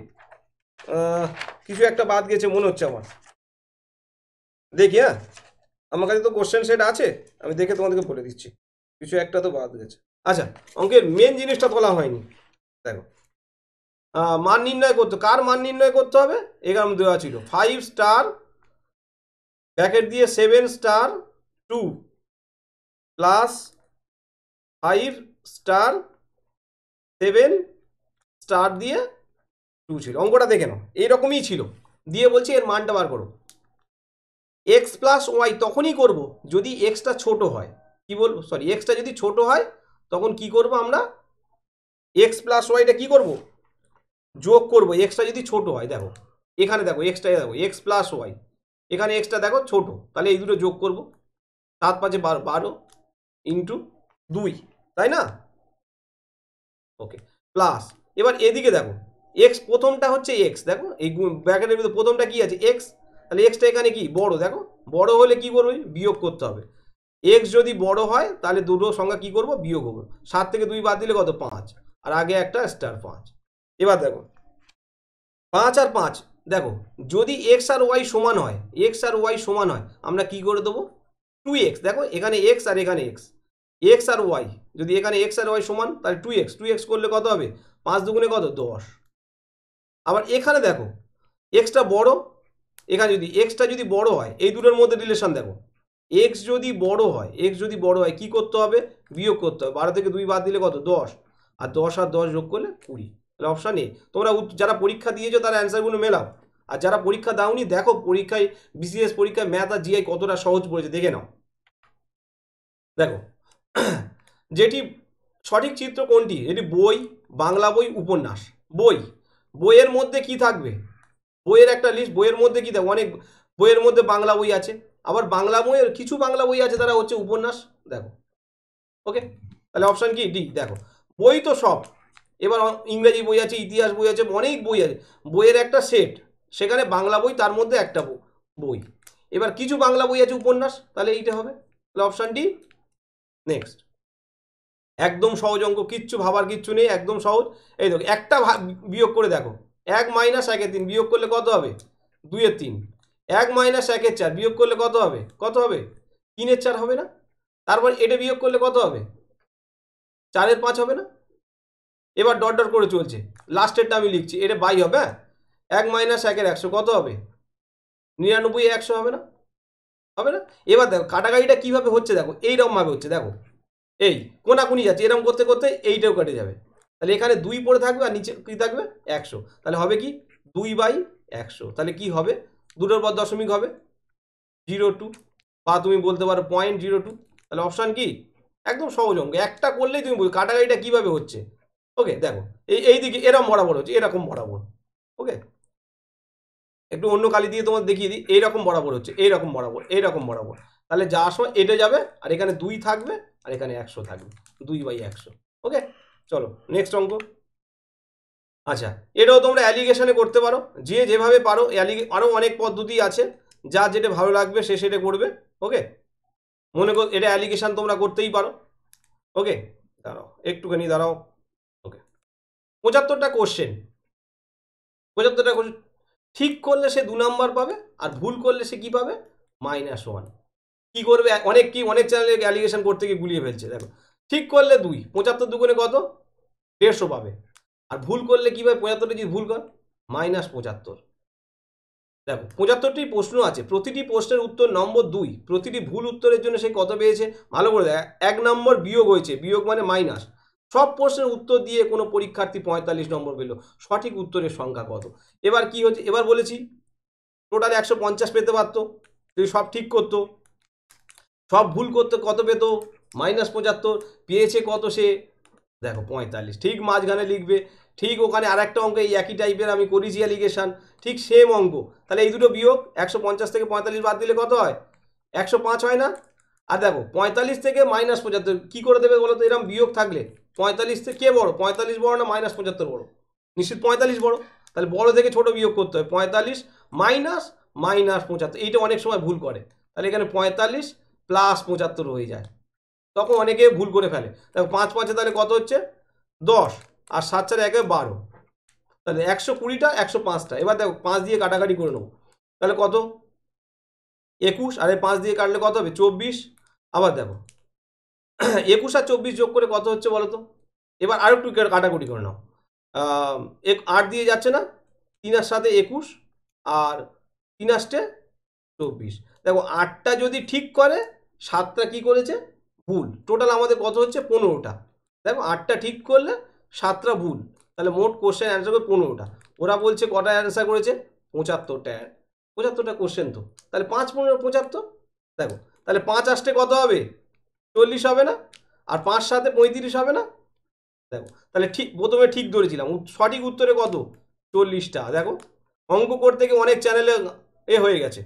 কিছু একটা বাদ গেছে মনে হচ্ছে আমার দেখি হ্যাঁ আমার কাছে তো কোশ্চেন সেট আছে আমি দেখে তোমাদেরকে বলে দিচ্ছি কিছু একটা তো বাদ গেছে আচ্ছা অঙ্কের মেন জিনিসটা বলা হয়নি দেখো মান নির্ণয় করতে কার মান নির্ণয় করতে হবে এখানে দেওয়া ছিল ফাইভ স্টার ব্যাকেট দিয়ে seven star two plus five star seven star দিয়ে টু ছিল অঙ্কটা দেখে নাও এইরকমই ছিল দিয়ে বলছি এর মানটা বার করো এক্স প্লাস ওয়াই তখনই করব যদি এক্সটা ছোট হয় কি বলবো সরি এক্সটা যদি ছোট হয় তখন কি করব আমরা এক্স প্লাস ওয়াইটা কী করবো যোগ করবো এক্সটা যদি ছোট হয় দেখো এখানে দেখো এক্সটা দেখো এক্স প্লাস ওয়াই এখানে এক্সটা দেখো ছোট তাহলে এই দুটো যোগ করবো সাত পাঁচে বারো বারো ইন্টু দুই তাই না ওকে প্লাস এবার এদিকে দেখো এক্স প্রথমটা হচ্ছে এক্স দেখো এই ব্র্যাকেটের ভিতরে প্রথমটা কি আছে এক্স তাহলে এক্সটা এখানে কি বড় দেখো বড় হলে কি করবে বিয়োগ করতে হবে এক্স যদি বড় হয় তাহলে দুটো সংখ্যা কি করব বিয়োগ করবো সাত থেকে দুই বাদ দিলে কত পাঁচ আর আগে একটা স্টার পাঁচ এবার দেখো পাঁচ আর পাঁচ দেখো যদি এক্স আর ওয়াই সমান হয় এক্স আর ওয়াই সমান হয় আমরা কি করে দেবো টু এক্স দেখো এখানে এক্স আর এখানে এক্স এক্স আর ওয়াই যদি এখানে এক্স আর ওয়াই সমান তাহলে টু এক্স টু এক্স করলে কত হবে পাঁচ দুগুণে কত দশ আবার এখানে দেখো এক্সটা বড় এখানে যদি এক্সটা যদি বড় হয় এই দুটোর মধ্যে রিলেশন দেখো এক্স যদি বড় হয় এক্স যদি বড় হয় কি করতে হবে বিয়োগ করতে হবে বারো থেকে দুই বাদ দিলে কত দশ আর দশ আর দশ যোগ করলে কুড়ি তাহলে অপশান এ তোমরা যারা পরীক্ষা দিয়েছো তারা অ্যান্সারগুলো মেলাও আর যারা পরীক্ষা দাওনি দেখো পরীক্ষায় বিসিএস পরীক্ষায় ম্যাথ আর জিআই কতটা সহজ পড়েছে দেখে নাও দেখো যেটি সঠিক চিত্র কোনটি এটি বই বাংলা বই উপন্যাস বই বইয়ের মধ্যে কি থাকবে বইয়ের একটা লিস্ট বইয়ের মধ্যে কি থাকবে অনেক বইয়ের মধ্যে বাংলা বই আছে আবার বাংলা বইয়ের কিছু বাংলা বই আছে তারা হচ্ছে উপন্যাস দেখো ওকে তাহলে অপশান কি ডি দেখো বই তো সব এবার ইংরেজি বই আছে ইতিহাস বই আছে অনেক বই আছে বইয়ের একটা সেট সেখানে বাংলা বই তার মধ্যে একটা বই এবার কিছু বাংলা বই আছে উপন্যাস তাহলে এইটা হবে তাহলে অপশান ডি নেক্সট একদম সহজ অঙ্ক কিচ্ছু ভাবার কিচ্ছু নেই একদম সহজ এই দেখো একটা বিয়োগ করে দেখো এক মাইনাস একে তিন বিয়োগ করলে কত হবে দুইয়ের তিন এক মাইনাস একের চার বিয়োগ করলে কত হবে কত হবে তিনের চার হবে না তারপর এটা বিয়োগ করলে কত হবে চারের পাঁচ হবে না এবার ডট ডট করে চলছে লাস্টেরটা আমি লিখছি এটা বাই হবে হ্যাঁ এক মাইনাস একের একশো কত হবে নিরানব্বই একশো হবে না হবে না এবার দেখো কাটাকাটিটা কীভাবে হচ্ছে দেখো এইরকমভাবে হচ্ছে দেখো এই কোনাকুনি যাচ্ছে এরকম করতে করতে এইটাও কেটে যাবে তাহলে এখানে দুই পড়ে থাকবে আর নিচে কী থাকবে একশো তাহলে হবে কি দুই বাই একশো তাহলে কি হবে দুটোর পর দশমিক হবে জিরো টু বা তুমি বলতে পারো পয়েন্ট জিরো টু তাহলে অপশান কি একদম সহজ অঙ্গ একটা করলেই তুমি বলবে কাটাকাটিটা কীভাবে হচ্ছে ওকে দেখো এই এই দিকে এরকম বরাবর হচ্ছে এরকম বরাবর ওকে একটু অন্য কালি দিয়ে তোমার দেখিয়ে দিই এইরকম বরাবর হচ্ছে এইরকম বরাবর এইরকম বরাবর তাহলে যাওয়ার সময় এটা যাবে আর এখানে দুই থাকবে আর এখানে একশো থাকবে দুই বাই একশো ওকে চলো নেক্সট অঙ্ক আচ্ছা এটাও তোমরা অ্যালিগেশনে করতে পারো যে যেভাবে পারো অ্যালিগে আরও অনেক পদ্ধতি আছে যা যেটা ভালো লাগবে সে সেটা করবে ওকে মনে কর এটা অ্যালিগেশান তোমরা করতেই পারো ওকে দাঁড়াও একটুখানি দাঁড়াও ওকে পঁচাত্তরটা কোশ্চেন পঁচাত্তরটা কোশ্চেন ঠিক করলে সে দু নাম্বার পাবে আর ভুল করলে সে কি পাবে মাইনাস ওয়ান কি করবে অনেক কি অনেক চ্যানেলে অ্যালিগেশন করতে গিয়ে গুলিয়ে ফেলছে দেখো ঠিক করলে দুই পঁচাত্তর দুগুণে কত দেড়শো পাবে আর ভুল করলে কী পাবে পঁচাত্তরটি যদি ভুল কর মাইনাস পঁচাত্তর দেখো পঁচাত্তরটি প্রশ্ন আছে প্রতিটি প্রশ্নের উত্তর নম্বর দুই প্রতিটি ভুল উত্তরের জন্য সে কত পেয়েছে ভালো করে দেখ এক নম্বর বিয়োগ হয়েছে বিয়োগ মানে মাইনাস সব প্রশ্নের উত্তর দিয়ে কোনো পরীক্ষার্থী পঁয়তাল্লিশ নম্বর পেল সঠিক উত্তরের সংখ্যা কত এবার কি হচ্ছে এবার বলেছি টোটাল একশো পঞ্চাশ পেতে পারতো যদি সব ঠিক করতো সব ভুল করতে কত পেত মাইনাস পঁচাত্তর পেয়েছে কত সে দেখো পঁয়তাল্লিশ ঠিক মাঝখানে লিখবে ঠিক ওখানে আর একটা অঙ্ক এই একই টাইপের আমি করেছি অ্যালিগেশান ঠিক সেম অঙ্ক তাহলে এই দুটো বিয়োগ একশো পঞ্চাশ থেকে পঁয়তাল্লিশ বাদ দিলে কত হয় একশো পাঁচ হয় না আর দেখো পঁয়তাল্লিশ থেকে মাইনাস পঁচাত্তর কী করে দেবে বলো তো এরকম বিয়োগ থাকলে পঁয়তাল্লিশ থেকে কে বড় পঁয়তাল্লিশ বড় না মাইনাস পঁচাত্তর বড় নিশ্চিত পঁয়তাল্লিশ বড় তাহলে বড় থেকে ছোট বিয়োগ করতে হয় পঁয়তাল্লিশ মাইনাস মাইনাস পঁচাত্তর এইটা অনেক সময় ভুল করে তাহলে এখানে পঁয়তাল্লিশ প্লাস পঁচাত্তর হয়ে যায় তখন অনেকে ভুল করে ফেলে দেখো পাঁচ পাঁচে তাহলে কত হচ্ছে দশ আর সাত চারে একে বারো তাহলে একশো কুড়িটা একশো পাঁচটা এবার দেখো পাঁচ দিয়ে কাটাকাটি করে নেবো তাহলে কত একুশ আর এই পাঁচ দিয়ে কাটলে কত হবে চব্বিশ আবার দেখো একুশ আর চব্বিশ যোগ করে কত হচ্ছে বলো তো এবার আরও একটু কাটাকুটি করে নাও এক আট দিয়ে যাচ্ছে না তিন আর সাথে একুশ আর তিন চব্বিশ দেখো আটটা যদি ঠিক করে সাতটা কি করেছে ভুল টোটাল আমাদের কত হচ্ছে পনেরোটা দেখো আটটা ঠিক করলে সাতটা ভুল তাহলে মোট কোশ্চেন অ্যান্সার করবে পনেরোটা ওরা বলছে কটা অ্যান্সার করেছে পঁচাত্তরটা পঁচাত্তরটা কোশ্চেন তো তাহলে পাঁচ পনেরো পঁচাত্তর দেখো তাহলে পাঁচ আসতে কত হবে চল্লিশ হবে না আর পাঁচ সাথে পঁয়ত্রিশ হবে না দেখো তাহলে ঠিক প্রথমে ঠিক ধরেছিলাম সঠিক উত্তরে কত চল্লিশটা দেখো অঙ্ক করতে গিয়ে অনেক চ্যানেলে এ হয়ে গেছে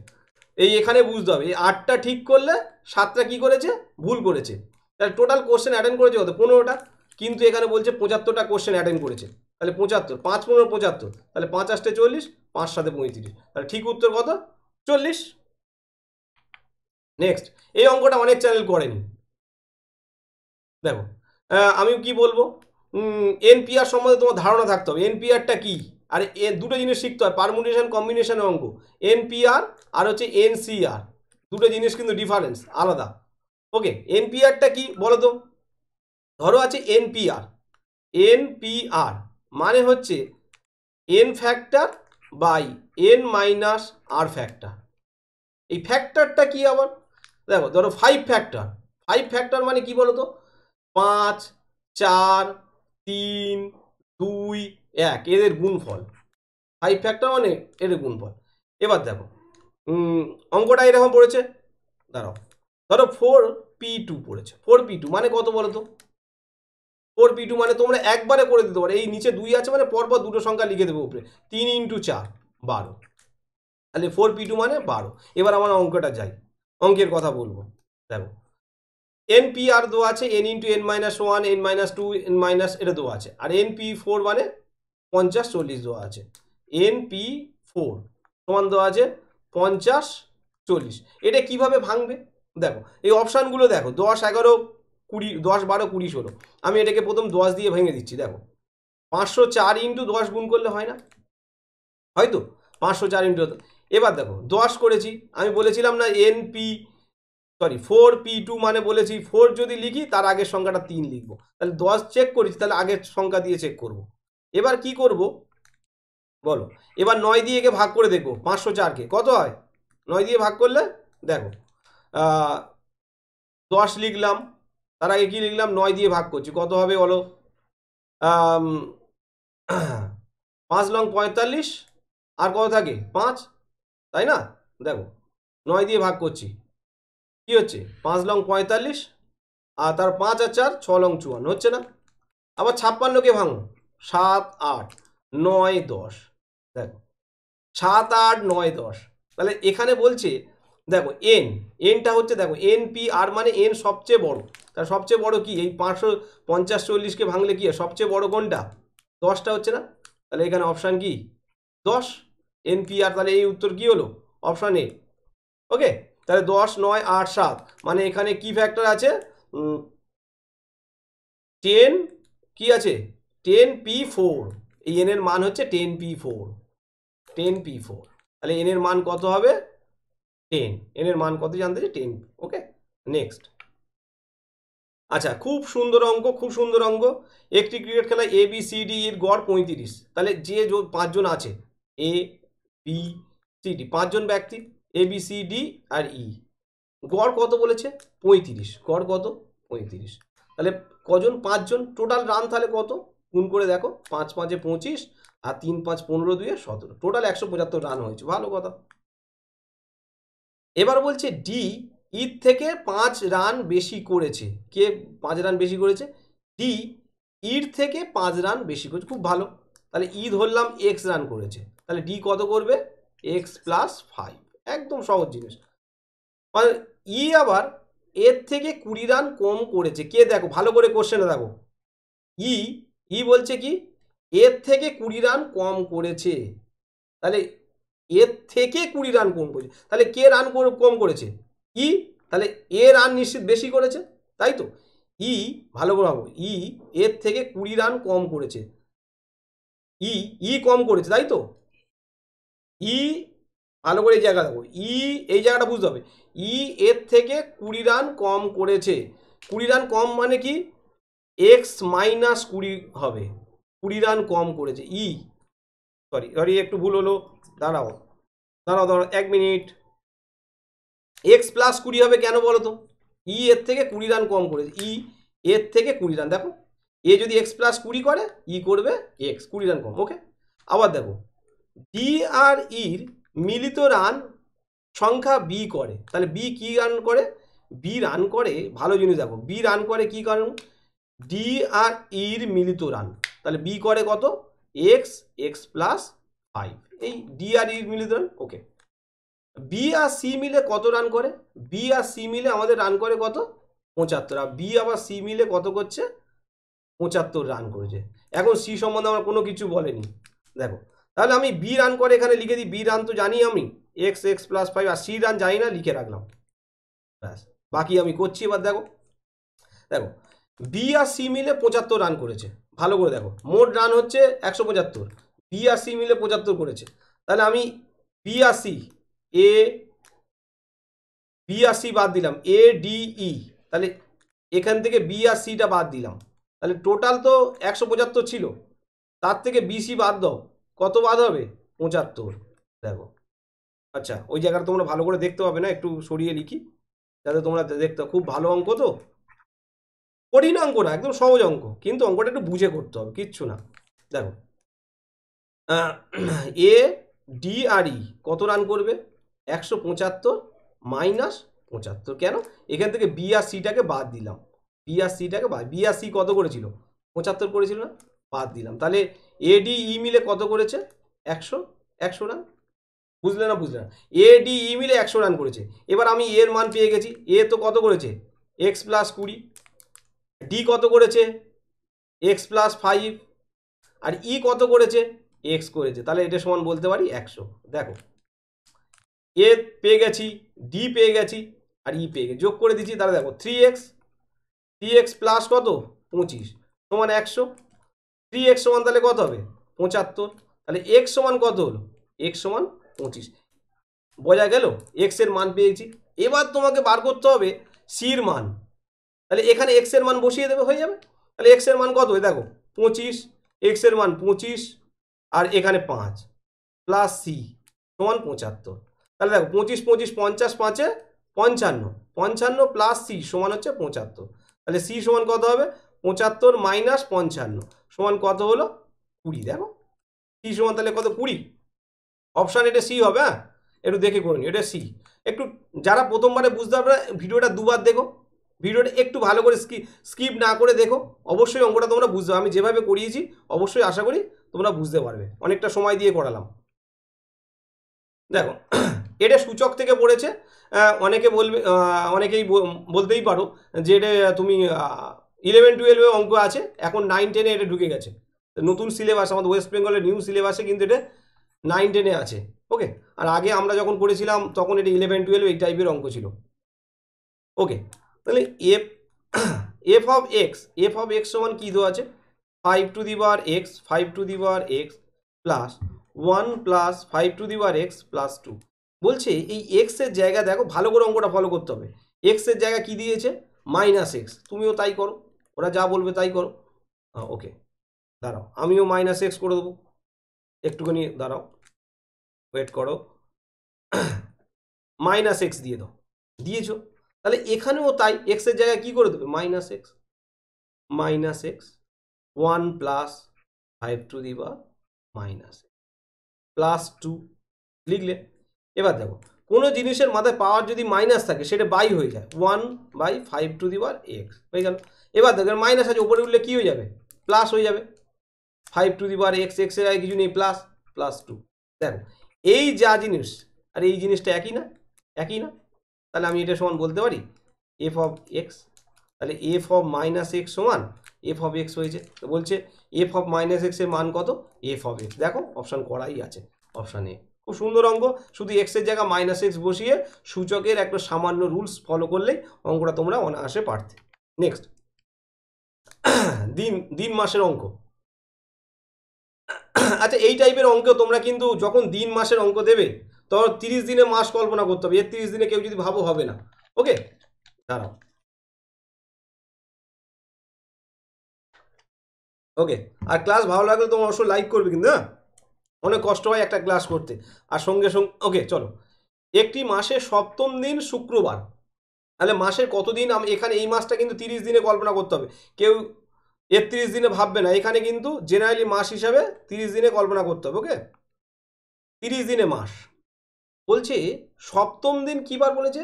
এই এখানে বুঝতে হবে এই আটটা ঠিক করলে সাতটা কি করেছে ভুল করেছে তাহলে টোটাল কোশ্চেন অ্যাটেন্ড করেছে কত পনেরোটা কিন্তু এখানে বলছে পঁচাত্তরটা কোশ্চেন অ্যাটেন্ড করেছে তাহলে পঁচাত্তর পাঁচ পনেরো পঁচাত্তর তাহলে পাঁচ আষ্টে চল্লিশ পাঁচ সাথে পঁয়ত্রিশ তাহলে ঠিক উত্তর কত চল্লিশ নেক্সট এই অঙ্কটা অনেক চ্যানেল করেনি দেখো আমি কি বলবো এনপিআর সম্বন্ধে তোমার ধারণা থাকতে হবে এনপিআরটা কী আর এ দুটো জিনিস শিখতে হয় পারমুটেশন কম্বিনেশন অঙ্ক এনপিআর আর হচ্ছে এনসিআর দুটো জিনিস কিন্তু ডিফারেন্স আলাদা ওকে এনপিআরটা কি বলো তো ধরো আছে এনপিআর এনপিআর মানে হচ্ছে N factor by N minus R factor এই ফ্যাক্টরটা কি আবার দেখো ধরো ফাইভ ফ্যাক্টর ফাইভ ফ্যাক্টর মানে কি বলো তো পাঁচ চার তিন দুই এক এদের গুণফল ফাইভ ফ্যাক্টর মানে এদের গুণফল এবার দেখো অঙ্কটা এরকম পড়েছে দাঁড়াও ধরো ফোর পি টু পড়েছে ফোর পি টু মানে কত বলো তো ফোর পি টু মানে তোমরা একবারে করে দিতে পারো এই নিচে দুই আছে মানে পরপর দুটো সংখ্যা লিখে দেবো উপরে তিন ইন্টু চার বারো তাহলে ফোর পি টু মানে বারো এবার আমার অঙ্কটা যাই অঙ্কের কথা বলবো দেখো এন পি আর দেওয়া আছে N into N minus one N minus two N minus এটা দেওয়া আছে আর এন পি ফোর মানে পঞ্চাশ চল্লিশ দেওয়া আছে এন পি ফোর সমান দেওয়া আছে পঞ্চাশ চল্লিশ এটা কীভাবে ভাঙবে দেখো এই অপশানগুলো দেখো দশ এগারো কুড়ি দশ বারো কুড়ি ষোলো আমি এটাকে প্রথম দশ দিয়ে ভেঙে দিচ্ছি দেখো পাঁচশো চার ইন্টু দশ গুণ করলে হয় না হয়তো পাঁচশো চার ইন্টু এবার দেখো দশ করেছি আমি বলেছিলাম না N P sorry four P two মানে বলেছি ফোর যদি লিখি তার আগের সংখ্যাটা তিন লিখবো তাহলে দশ চেক করেছি তাহলে আগের সংখ্যা দিয়ে চেক করব। এবার কি করব বলো এবার নয় দিয়ে একে ভাগ করে দেখবো পাঁচশো চারকে কত হয় নয় দিয়ে ভাগ করলে দেখো দশ লিখলাম তার আগে কী লিখলাম নয় দিয়ে ভাগ করছি কত হবে বলো পাঁচ লং পঁয়তাল্লিশ আর কত থাকে পাঁচ তাই না দেখো নয় দিয়ে ভাগ করছি কী হচ্ছে পাঁচ লং পঁয়তাল্লিশ আর তার পাঁচ আর চার ছ লং চুয়ান্ন হচ্ছে না আবার ছাপ্পান্নকে ভাঙো সাত আট নয় দশ দেখো সাত আট নয় দশ তাহলে এখানে বলছে দেখো এন এনটা হচ্ছে দেখো এন পি আর মানে এন সবচেয়ে বড় তার সবচেয়ে বড় কি এই পাঁচশো পঞ্চাশ চল্লিশকে ভাঙলে কি সবচেয়ে বড় কোনটা দশটা হচ্ছে না তাহলে এখানে অপশান কি দশ এন পি আর তাহলে এই উত্তর কি হলো অপশান এ ওকে তাহলে দশ নয় আট সাত মানে এখানে কি ফ্যাক্টর আছে টেন কি আছে টেন পি ফোর এই এনের মান হচ্ছে ten P four ten P four তাহলে এনের মান কত হবে টেন এনের মান কত জানতে চাই টেন ওকে নেক্সট আচ্ছা খুব সুন্দর অঙ্ক খুব সুন্দর অঙ্ক একটি ক্রিকেট খেলায় এ বি সি ডি এর গড় পঁয়ত্রিশ তাহলে যে পাঁচজন আছে এ বি সি ডি পাঁচজন ব্যক্তি এ বি সি ডি আর ই e। গড় কত বলেছে পঁয়ত্রিশ গড় কত পঁয়ত্রিশ তাহলে কজন পাঁচজন টোটাল রান তাহলে কত গুণ করে দেখো পাঁচ পাঁচে পঁচিশ আর তিন পাঁচ পনেরো দুয়ে সতেরো টোটাল একশো পঁচাত্তর রান হয়েছে ভালো কথা এবার বলছে ডি ঈদ e থেকে পাঁচ রান বেশি করেছে কে পাঁচ রান বেশি করেছে ডি ঈদ e থেকে পাঁচ রান বেশি করেছে খুব ভালো তাহলে ই ধরলাম এক্স রান করেছে তাহলে ডি কত করবে এক্স প্লাস ফাইভ একদম সহজ জিনিস মানে ই আবার এর থেকে কুড়ি রান কম করেছে কে দেখো ভালো করে কোশ্চেনে দেখো ই ই বলছে কি এর থেকে কুড়ি রান কম করেছে তাহলে এর থেকে কুড়ি রান কম করেছে তাহলে কে রান কম করেছে ই তাহলে এ রান নিশ্চিত বেশি করেছে তাই তো ই ভালো করে ভাবো ই এর থেকে কুড়ি রান কম করেছে ই ই কম করেছে তাই তো ই ভালো করে এই জায়গা দেখো ই এই জায়গাটা বুঝতে হবে ই এর থেকে কুড়ি রান কম করেছে কুড়ি রান কম মানে কি এক্স মাইনাস কুড়ি হবে কুড়ি রান কম করেছে ই সরি সরি একটু ভুল হলো দাঁড়াও দাঁড়াও দাঁড়াও এক মিনিট এক্স প্লাস কুড়ি হবে কেন বলো তো ই এর থেকে কুড়ি রান কম করেছে ই এর থেকে কুড়ি রান দেখো এ যদি এক্স প্লাস কুড়ি করে ই করবে এক্স কুড়ি রান কম ওকে আবার দেখো ডি আর ইর e মিলিত রান সংখ্যা বি করে তাহলে বি কি রান করে বি রান করে ভালো জিনিস দেখো বি রান করে কি কারণ ডি আর ইর e মিলিত রান তাহলে বি করে কত এক্স এক্স প্লাস ফাইভ এই ডি আর ইর e মিলিত রান ওকে বি আর সি মিলে কত রান করে বি আর সি মিলে আমাদের রান করে কত পঁচাত্তর আর বি আবার সি মিলে কত করছে পঁচাত্তর রান করেছে এখন সি সম্বন্ধে আমার কোনো কিছু বলেনি দেখো তাহলে আমি বি রান করে এখানে লিখে দিই বি রান তো জানি আমি এক্স এক্স প্লাস ফাইভ আর সি রান জানি না লিখে রাখলাম ব্যাস বাকি আমি করছি এবার দেখো দেখো বি আর সি মিলে পঁচাত্তর রান করেছে ভালো করে দেখো মোট রান হচ্ছে একশো পঁচাত্তর বি আর সি মিলে পঁচাত্তর করেছে তাহলে আমি বি আর সি এ বি আর সি বাদ দিলাম এ ডি ই তাহলে এখান থেকে বি আর সিটা বাদ দিলাম তাহলে টোটাল তো একশো পঁচাত্তর ছিল তার থেকে বিসি বাদ দাও কত বাদ হবে পঁচাত্তর দেখো আচ্ছা ওই জায়গাটা তোমরা ভালো করে দেখতে পাবে না একটু সরিয়ে লিখি যাতে তোমরা দেখতে খুব ভালো অঙ্ক তো কঠিন অঙ্ক না একদম সহজ অঙ্ক কিন্তু অঙ্কটা একটু বুঝে করতে হবে কিচ্ছু না দেখো এ ডি আর ই কত রান করবে একশো পঁচাত্তর মাইনাস পঁচাত্তর কেন এখান থেকে বি আর সিটাকে বাদ দিলাম বি আর সিটাকে বাদ বি আর সি কত করেছিল পঁচাত্তর করেছিল না বাদ দিলাম তাহলে এডিই মিলে কত করেছে একশো একশো রান বুঝলে না বুঝলে না এডিই মিলে একশো রান করেছে এবার আমি এর মান পেয়ে গেছি এ তো কত করেছে এক্স প্লাস কুড়ি ডি কত করেছে এক্স প্লাস ফাইভ আর ই e কত করেছে এক্স করেছে তাহলে এটা সমান বলতে পারি একশো দেখো এ পেয়ে গেছি ডি পেয়ে গেছি আর ই e পেয়ে গেছি যোগ করে দিচ্ছি তাহলে দেখো three X three X plus কত পঁচিশ সমান একশো থ্রি এক্স সমান তাহলে কত হবে পঁচাত্তর তাহলে এক্স সমান কত হলো এক্স সমান পঁচিশ বোঝা গেল এক্সের মান পেয়েছি এবার তোমাকে বার করতে হবে সির মান তাহলে এখানে এক্সের মান বসিয়ে দেবে হয়ে যাবে তাহলে এক্সের মান কত দেখো পঁচিশ এক্সের মান পঁচিশ আর এখানে পাঁচ প্লাস সি সমান পঁচাত্তর তাহলে দেখো পঁচিশ পঁচিশ পঞ্চাশ পাঁচে পঞ্চান্ন পঞ্চান্ন প্লাস সি সমান হচ্ছে পঁচাত্তর তাহলে সি সমান কত হবে পঁচাত্তর মাইনাস পঞ্চান্ন সমান কত হলো কুড়ি দেখো সি সমান তাহলে কত কুড়ি অপশান এটা সি হবে হ্যাঁ একটু দেখে করে নিও এটা সি একটু যারা প্রথমবারে বুঝতে পারবে ভিডিওটা দুবার দেখো ভিডিওটা একটু ভালো করে স্কিপ না করে দেখো অবশ্যই অঙ্কটা তোমরা বুঝতে আমি যেভাবে করিয়েছি অবশ্যই আশা করি তোমরা বুঝতে পারবে অনেকটা সময় দিয়ে করালাম দেখো এটা সূচক থেকে পড়েছে অনেকে বলবে অনেকেই বলতেই পারো যে এটা তুমি ইলেভেন টুয়েলভে অঙ্ক আছে এখন নাইন টেনে এটা ঢুকে গেছে নতুন সিলেবাস আমাদের ওয়েস্ট বেঙ্গলের নিউ সিলেবাসে কিন্তু এটা নাইন টেনে আছে ওকে আর আগে আমরা যখন পড়েছিলাম তখন এটা ইলেভেন টুয়েলভ এই টাইপের অঙ্ক ছিল ওকে তাহলে F F of X F of X সমান কী দেওয়া আছে five to the power X five to the power X plus one plus five to the power X plus two বলছে এই এক্সের জায়গা দেখো ভালো করে অঙ্কটা ফলো করতে হবে এক্সের জায়গা কী দিয়েছে মাইনাস এক্স তুমিও তাই করো ওরা যা বলবে তাই করো ওকে দাঁড়াও আমিও মাইনাস এক্স করে দেবো একটুখানি দাঁড়াও ওয়েট করো মাইনাস এক্স দিয়ে দাও দিয়েছো তাহলে এখানেও তাই এক্সের জায়গায় কী করে দেবে minus X minus X one plus five to দিবা মাইনাস প্লাস টু লিখলে এবার দেখো কোনো জিনিসের মাথায় পাওয়ার যদি মাইনাস থাকে সেটা বাই হয়ে যায় ওয়ান বাই ফাইভ টু দিবার এক্স হয়ে গেল এবার দেখেন মাইনাস আছে উপরে উঠলে কী হয়ে যাবে প্লাস হয়ে যাবে five to the power X এক্সের আগে কিছু নেই প্লাস প্লাস টু দেখো এই যা জিনিস আর এই জিনিসটা একই না একই না তাহলে আমি এটা সমান বলতে পারি এফ অফ এক্স তাহলে এফ অফ মাইনাস এক্স সমান এফ অফ এক্স হয়েছে তো বলছে এফ অফ মাইনাস এক্সের মান কত এফ অফ এক্স দেখো অপশান করাই আছে অপশান এ খুব সুন্দর অঙ্ক শুধু এক্সের জায়গায় মাইনাস এক্স বসিয়ে সূচকের একটা সামান্য রুলস ফলো করলেই অঙ্কটা তোমরা অনায়াসে পারতে নেক্সট দিন দিন মাসের অঙ্ক আচ্ছা এই টাইপের অঙ্ক তোমরা কিন্তু যখন দিন মাসের অঙ্ক দেবে তখন তিরিশ দিনে মাস কল্পনা করতে হবে এর তিরিশ দিনে কেউ যদি ভাবো হবে না ওকে দাঁড়াও ওকে আর ক্লাস ভালো লাগলে তোমার অবশ্যই লাইক করবে কিন্তু হ্যাঁ অনেক কষ্ট হয় একটা ক্লাস করতে আর সঙ্গে সঙ্গে ওকে চলো একটি মাসের সপ্তম দিন শুক্রবার তাহলে মাসের কতদিন আমি এখানে এই মাসটা কিন্তু তিরিশ দিনে কল্পনা করতে হবে কেউ একত্রিশ দিনে ভাববে না এখানে কিন্তু জেনারেলি মাস হিসাবে তিরিশ দিনে কল্পনা করতে হবে ওকে তিরিশ দিনে মাস বলছি সপ্তম দিন কী বার বলেছে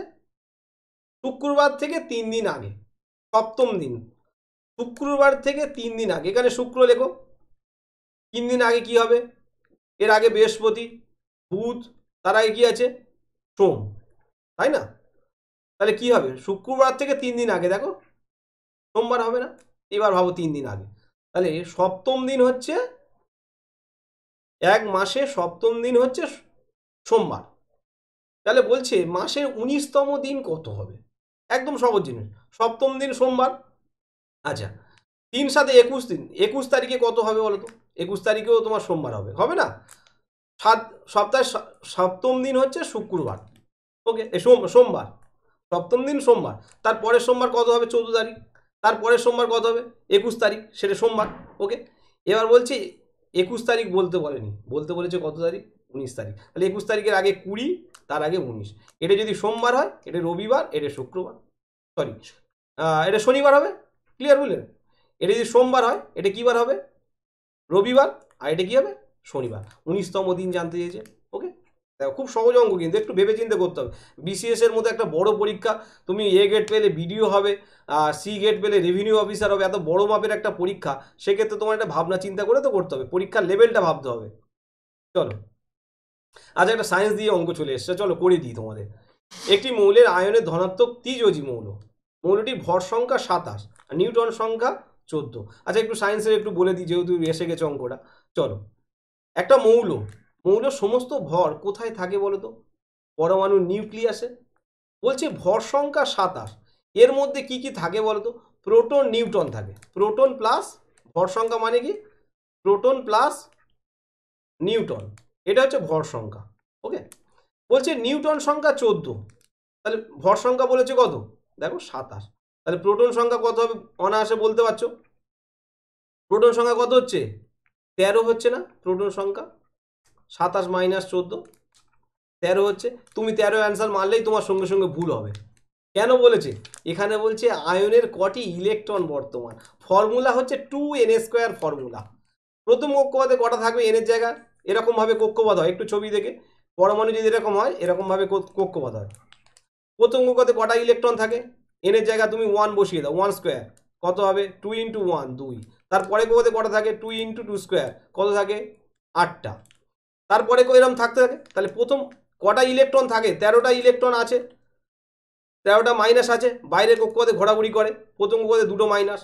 শুক্রবার থেকে তিন দিন আগে সপ্তম দিন শুক্রবার থেকে তিন দিন আগে এখানে শুক্র লেখো তিন দিন আগে কি হবে এর আগে বৃহস্পতি বুধ তার আগে কি আছে সোম তাই না তাহলে কি হবে শুক্রবার থেকে তিন দিন আগে দেখো সোমবার হবে না এবার ভাবো তিন দিন আগে তাহলে সপ্তম দিন হচ্ছে এক মাসে সপ্তম দিন হচ্ছে সোমবার তাহলে বলছে মাসের উনিশতম দিন কত হবে একদম সহজ জিনিস সপ্তম দিন সোমবার আচ্ছা তিন সাথে একুশ দিন একুশ তারিখে কত হবে বলো তো একুশ তারিখেও তোমার সোমবার হবে হবে না সাত সপ্তাহে সপ্তম দিন হচ্ছে শুক্রবার ওকে সোমবার সপ্তম দিন সোমবার তারপরের সোমবার কত হবে চৌদ্দ তারিখ তারপরের সোমবার কত হবে একুশ তারিখ সেটা সোমবার ওকে এবার বলছি একুশ তারিখ বলতে বলেনি বলতে বলেছে কত তারিখ উনিশ তারিখ তাহলে একুশ তারিখের আগে কুড়ি তার আগে উনিশ এটা যদি সোমবার হয় এটা রবিবার এটা শুক্রবার সরি এটা শনিবার হবে ক্লিয়ার বুঝলেন এটা যদি সোমবার হয় এটা কী বার হবে রবিবার আর এটা কী হবে শনিবার উনিশতম দিন জানতে চেয়েছে খুব সহজ অঙ্ক কিন্তু একটু ভেবে চিন্তে করতে হবে এর মতো একটা বড় পরীক্ষা তুমি এ গেট পেলে বিডিও হবে আর সি গেট পেলে রেভিনিউ অফিসার হবে এত বড় মাপের একটা পরীক্ষা সেক্ষেত্রে তোমার একটা ভাবনা চিন্তা করে তো করতে হবে পরীক্ষার লেভেলটা ভাবতে হবে চলো আচ্ছা একটা সায়েন্স দিয়ে অঙ্ক চলে এসছে চলো করে দিই তোমাদের একটি মৌলের আয়নের ধনাত্মক তিজোজি মৌল মৌলটির ভর সংখ্যা সাতাশ আর নিউটন সংখ্যা চোদ্দ আচ্ছা একটু সায়েন্সের একটু বলে দিই যেহেতু এসে গেছে অঙ্কটা চলো একটা মৌল মৌলের সমস্ত ভর কোথায় থাকে বলো তো পরমাণু নিউক্লিয়াসে বলছে ভর সংখ্যা সাতাশ এর মধ্যে কি কি থাকে বলো তো প্রোটন নিউটন থাকে প্রোটন প্লাস ভর সংখ্যা মানে কি প্রোটন প্লাস নিউটন এটা হচ্ছে ভর সংখ্যা ওকে বলছে নিউটন সংখ্যা চোদ্দ তাহলে ভর সংখ্যা বলেছে কত দেখো সাতাশ তাহলে প্রোটন সংখ্যা কত হবে অনায়াসে বলতে পারছো প্রোটন সংখ্যা কত হচ্ছে তেরো হচ্ছে না প্রোটন সংখ্যা সাতাশ মাইনাস চোদ্দো তেরো হচ্ছে তুমি তেরো অ্যান্সার মারলেই তোমার সঙ্গে সঙ্গে ভুল হবে কেন বলেছে এখানে বলছে আয়নের কটি ইলেকট্রন বর্তমান ফর্মুলা হচ্ছে টু এন স্কোয়ার ফর্মুলা প্রথম কক্ষপথে কটা থাকবে এনের জায়গা এরকমভাবে কক্ষপথ হয় একটু ছবি দেখে পরমাণু যদি এরকম হয় এরকমভাবে কক্ষপথ হয় প্রথম কক্ষতে কটা ইলেকট্রন থাকে এনের জায়গা তুমি ওয়ান বসিয়ে দাও ওয়ান স্কোয়ার কত হবে টু ইন্টু ওয়ান দুই তারপরে কক্ষতে কটা থাকে টু ইন্টু টু স্কোয়ার কত থাকে আটটা তারপরে এরকম থাকতে থাকে তাহলে প্রথম কটা ইলেকট্রন থাকে তেরোটা ইলেকট্রন আছে তেরোটা মাইনাস আছে বাইরের কক্ষপথে ঘোরাঘুরি করে প্রথম কক্ষপথে দুটো মাইনাস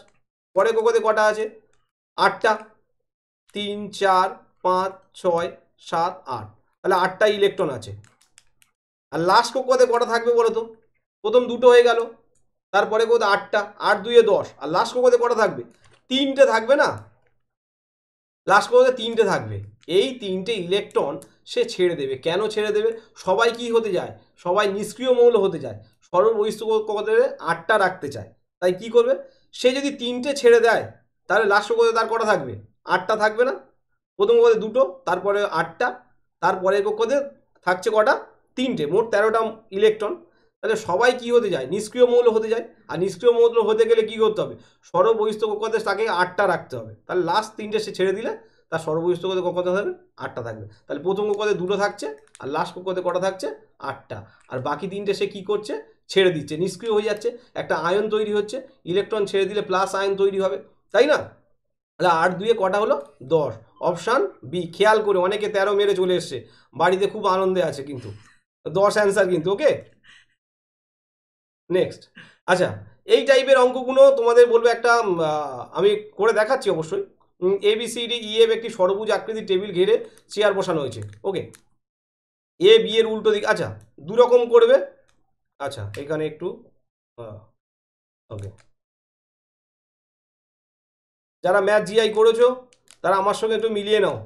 পরের কক্ষপথে কটা আছে আটটা তিন চার পাঁচ ছয় সাত আট তাহলে আটটা ইলেকট্রন আছে আর লাস্ট কক্ষপথে কটা থাকবে বলো তো প্রথম দুটো হয়ে গেল তারপরে কোথায় আটটা আট দুইয়ে দশ আর লাস্ট কক্ষপথে কটা থাকবে তিনটে থাকবে না লাস্ট পর্যন্ত তিনটে থাকবে এই তিনটে ইলেকট্রন সে ছেড়ে দেবে কেন ছেড়ে দেবে সবাই কি হতে যায় সবাই নিষ্ক্রিয় মৌল হতে চায় সর্ববহিষ্ঠ কদের আটটা রাখতে চায় তাই কি করবে সে যদি তিনটে ছেড়ে দেয় তাহলে লাস্ট কদে তার কটা থাকবে আটটা থাকবে না প্রথম কদে দুটো তারপরে আটটা তারপরে পক্ষতে থাকছে কটা তিনটে মোট তেরোটা ইলেকট্রন তাহলে সবাই কি হতে যায় নিষ্ক্রিয় মৌল হতে যায় আর নিষ্ক্রিয় মৌল হতে গেলে কি করতে হবে সর্ববহিষ্ঠ কক্ষাদেশ তাকে আটটা রাখতে হবে তাহলে লাস্ট তিনটে সে ছেড়ে দিলে তার সর্ববহিষ্ঠ কক্ষতে থাকবে আটটা থাকবে তাহলে প্রথম কক্ষতে দুটো থাকছে আর লাস্ট কক্ষতে কটা থাকছে আটটা আর বাকি তিনটে সে কি করছে ছেড়ে দিচ্ছে নিষ্ক্রিয় হয়ে যাচ্ছে একটা আয়ন তৈরি হচ্ছে ইলেকট্রন ছেড়ে দিলে প্লাস আয়ন তৈরি হবে তাই না তাহলে আট দুয়ে কটা হলো দশ অপশান বি খেয়াল করে অনেকে তেরো মেরে চলে এসছে বাড়িতে খুব আনন্দে আছে কিন্তু দশ অ্যান্সার কিন্তু ওকে নেক্সট আচ্ছা এই টাইপের অঙ্কগুলো তোমাদের বলবো একটা আমি করে দেখাচ্ছি অবশ্যই A B C D E F একটি সরবুজ আকৃতির টেবিল ঘিরে চেয়ার বসানো হয়েছে ওকে এ বি এর উল্টো দিক আচ্ছা দু রকম করবে আচ্ছা এখানে একটু ওকে যারা ম্যাথ জিআই করেছো তারা আমার সঙ্গে একটু মিলিয়ে নাও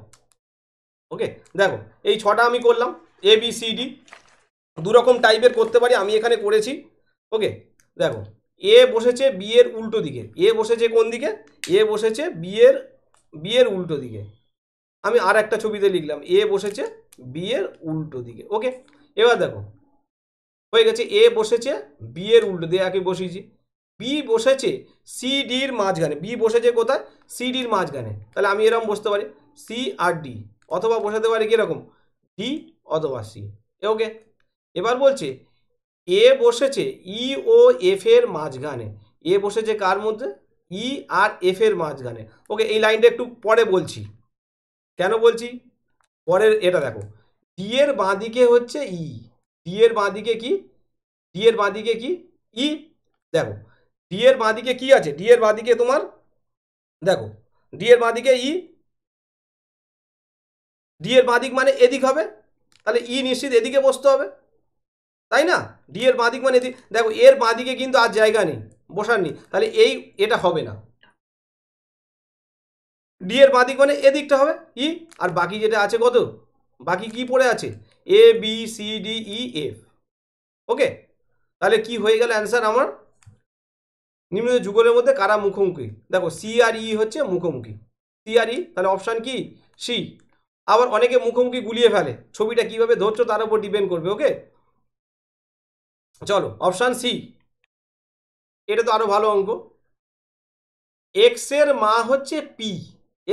ওকে দেখো এই ছটা আমি করলাম এ বি সি ডি দু রকম টাইপের করতে পারি আমি এখানে করেছি ওকে দেখো এ বসেছে বিয়ের উল্টো দিকে এ বসেছে কোন দিকে এ বসেছে বিয়ের বিয়ের উল্টো দিকে আমি আর একটা ছবিতে লিখলাম এ বসেছে বিয়ের উল্টো দিকে ওকে এবার দেখো হয়ে গেছে এ বসেছে বিয়ের উল্টো দিয়ে আগে বসিয়েছি বি বসেছে সি ডির মাঝখানে বি বসেছে কোথায় সি ডির মাঝখানে তাহলে আমি এরকম বসতে পারি সি আর ডি অথবা বসাতে পারি কীরকম ডি অথবা সি ওকে এবার বলছে এ বসেছে ই ও এফ এর মাঝখানে এ বসেছে কার মধ্যে ই আর এফ এর মাঝখানে ওকে এই লাইনটা একটু পরে বলছি কেন বলছি পরের এটা দেখো ডি এর বাঁদিকে হচ্ছে ই e। ডি এর বাঁদিকে কি ডি এর বাঁদিকে কি ই e। দেখো ডি এর বাঁদিকে কি আছে ডি এর বাঁদিকে তোমার দেখো ডি এর বাঁদিকে ই e। ডি এর বাঁদিক মানে এদিক হবে তাহলে ই নিশ্চিত এদিকে বসতে হবে তাই না ডি এর বাঁদিক মানে দেখো এর বাঁদিকে কিন্তু আর জায়গা নেই বসার নেই তাহলে এই এটা হবে না ডি এর বাঁদিক মানে এদিকটা হবে ই e? আর বাকি যেটা আছে কত বাকি কি পড়ে আছে A B C D E F okay তাহলে কি হয়ে গেল অ্যান্সার আমার নিম্ন যুগলের মধ্যে কারা মুখোমুখি দেখো সি আর ই e হচ্ছে মুখোমুখি সি আর ই e, তাহলে অপশান কি সি আবার অনেকে মুখোমুখি গুলিয়ে ফেলে ছবিটা কিভাবে ধরছো তার উপর ডিপেন্ড করবে ওকে চলো অপশান সি এটা তো আরো ভালো অঙ্ক এক্সের মা হচ্ছে পি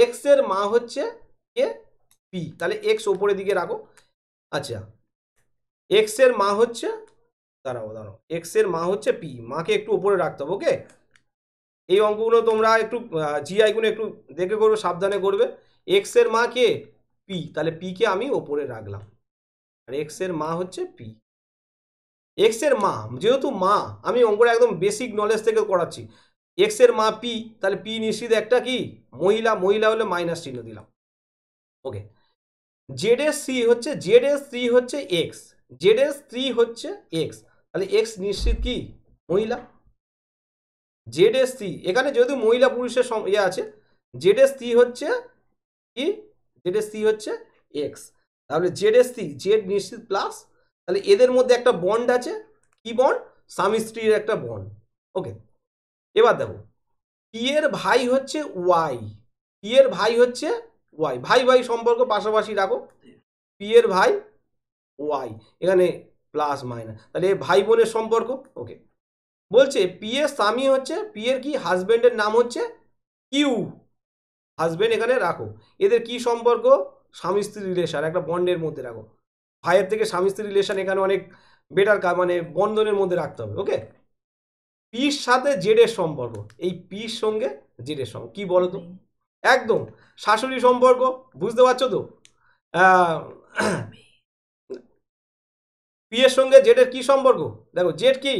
এক্সের মা হচ্ছে কে পি তাহলে এক্স ওপরের দিকে রাখো আচ্ছা এক্সের মা হচ্ছে দাঁড়াবো দাঁড়াও এক্সের মা হচ্ছে পি মাকে একটু ওপরে রাখতে হবে ওকে এই অঙ্কগুলো তোমরা একটু জিআইগুলো একটু দেখে করবে সাবধানে করবে এক্সের মা কে পি তাহলে পিকে আমি ওপরে রাখলাম আর এক্সের মা হচ্ছে পি এক্সের মা যেহেতু মা আমি অঙ্কটা একদম বেসিক নলেজ থেকে করাচ্ছি এক্সের মা পি তাহলে পি নিশ্চিত একটা কি মহিলা মহিলা হলে মাইনাস চিহ্ন দিলাম ওকে জেড এস সি হচ্ছে জেড এস সি হচ্ছে এক্স জেড এস সি হচ্ছে এক্স তাহলে এক্স নিশ্চিত কি মহিলা জেড এস সি এখানে যেহেতু মহিলা পুরুষের ইয়ে আছে জেড এস সি হচ্ছে কি জেড এস সি হচ্ছে এক্স তাহলে জেড এস সি জেড নিশ্চিত প্লাস তাহলে এদের মধ্যে একটা বন্ড আছে কি বন্ড স্বামী স্ত্রীর একটা বন্ড ওকে এবার দেখো পি এর ভাই হচ্ছে ওয়াই পি এর ভাই হচ্ছে ওয়াই ভাই ভাই সম্পর্ক পাশাপাশি রাখো পি এর ভাই ওয়াই এখানে প্লাস মাইনাস তাহলে ভাই বোনের সম্পর্ক ওকে বলছে পি এর স্বামী হচ্ছে পি এর কি হাজব্যান্ডের নাম হচ্ছে কিউ হাজব্যান্ড এখানে রাখো এদের কি সম্পর্ক স্বামী স্ত্রী রিলেশন একটা বন্ডের মধ্যে রাখো ভাইয়ের থেকে স্বামী স্ত্রী রিলেশন এখানে অনেক বেটার মানে বন্ধনের মধ্যে রাখতে হবে ওকে পির সাথে জেডের সম্পর্ক এই পির সঙ্গে জেডের সঙ্গে কী বলো তো একদম শাশুড়ি সম্পর্ক বুঝতে পারছো তো পিয়ের সঙ্গে জেডের কি সম্পর্ক দেখো জেড কি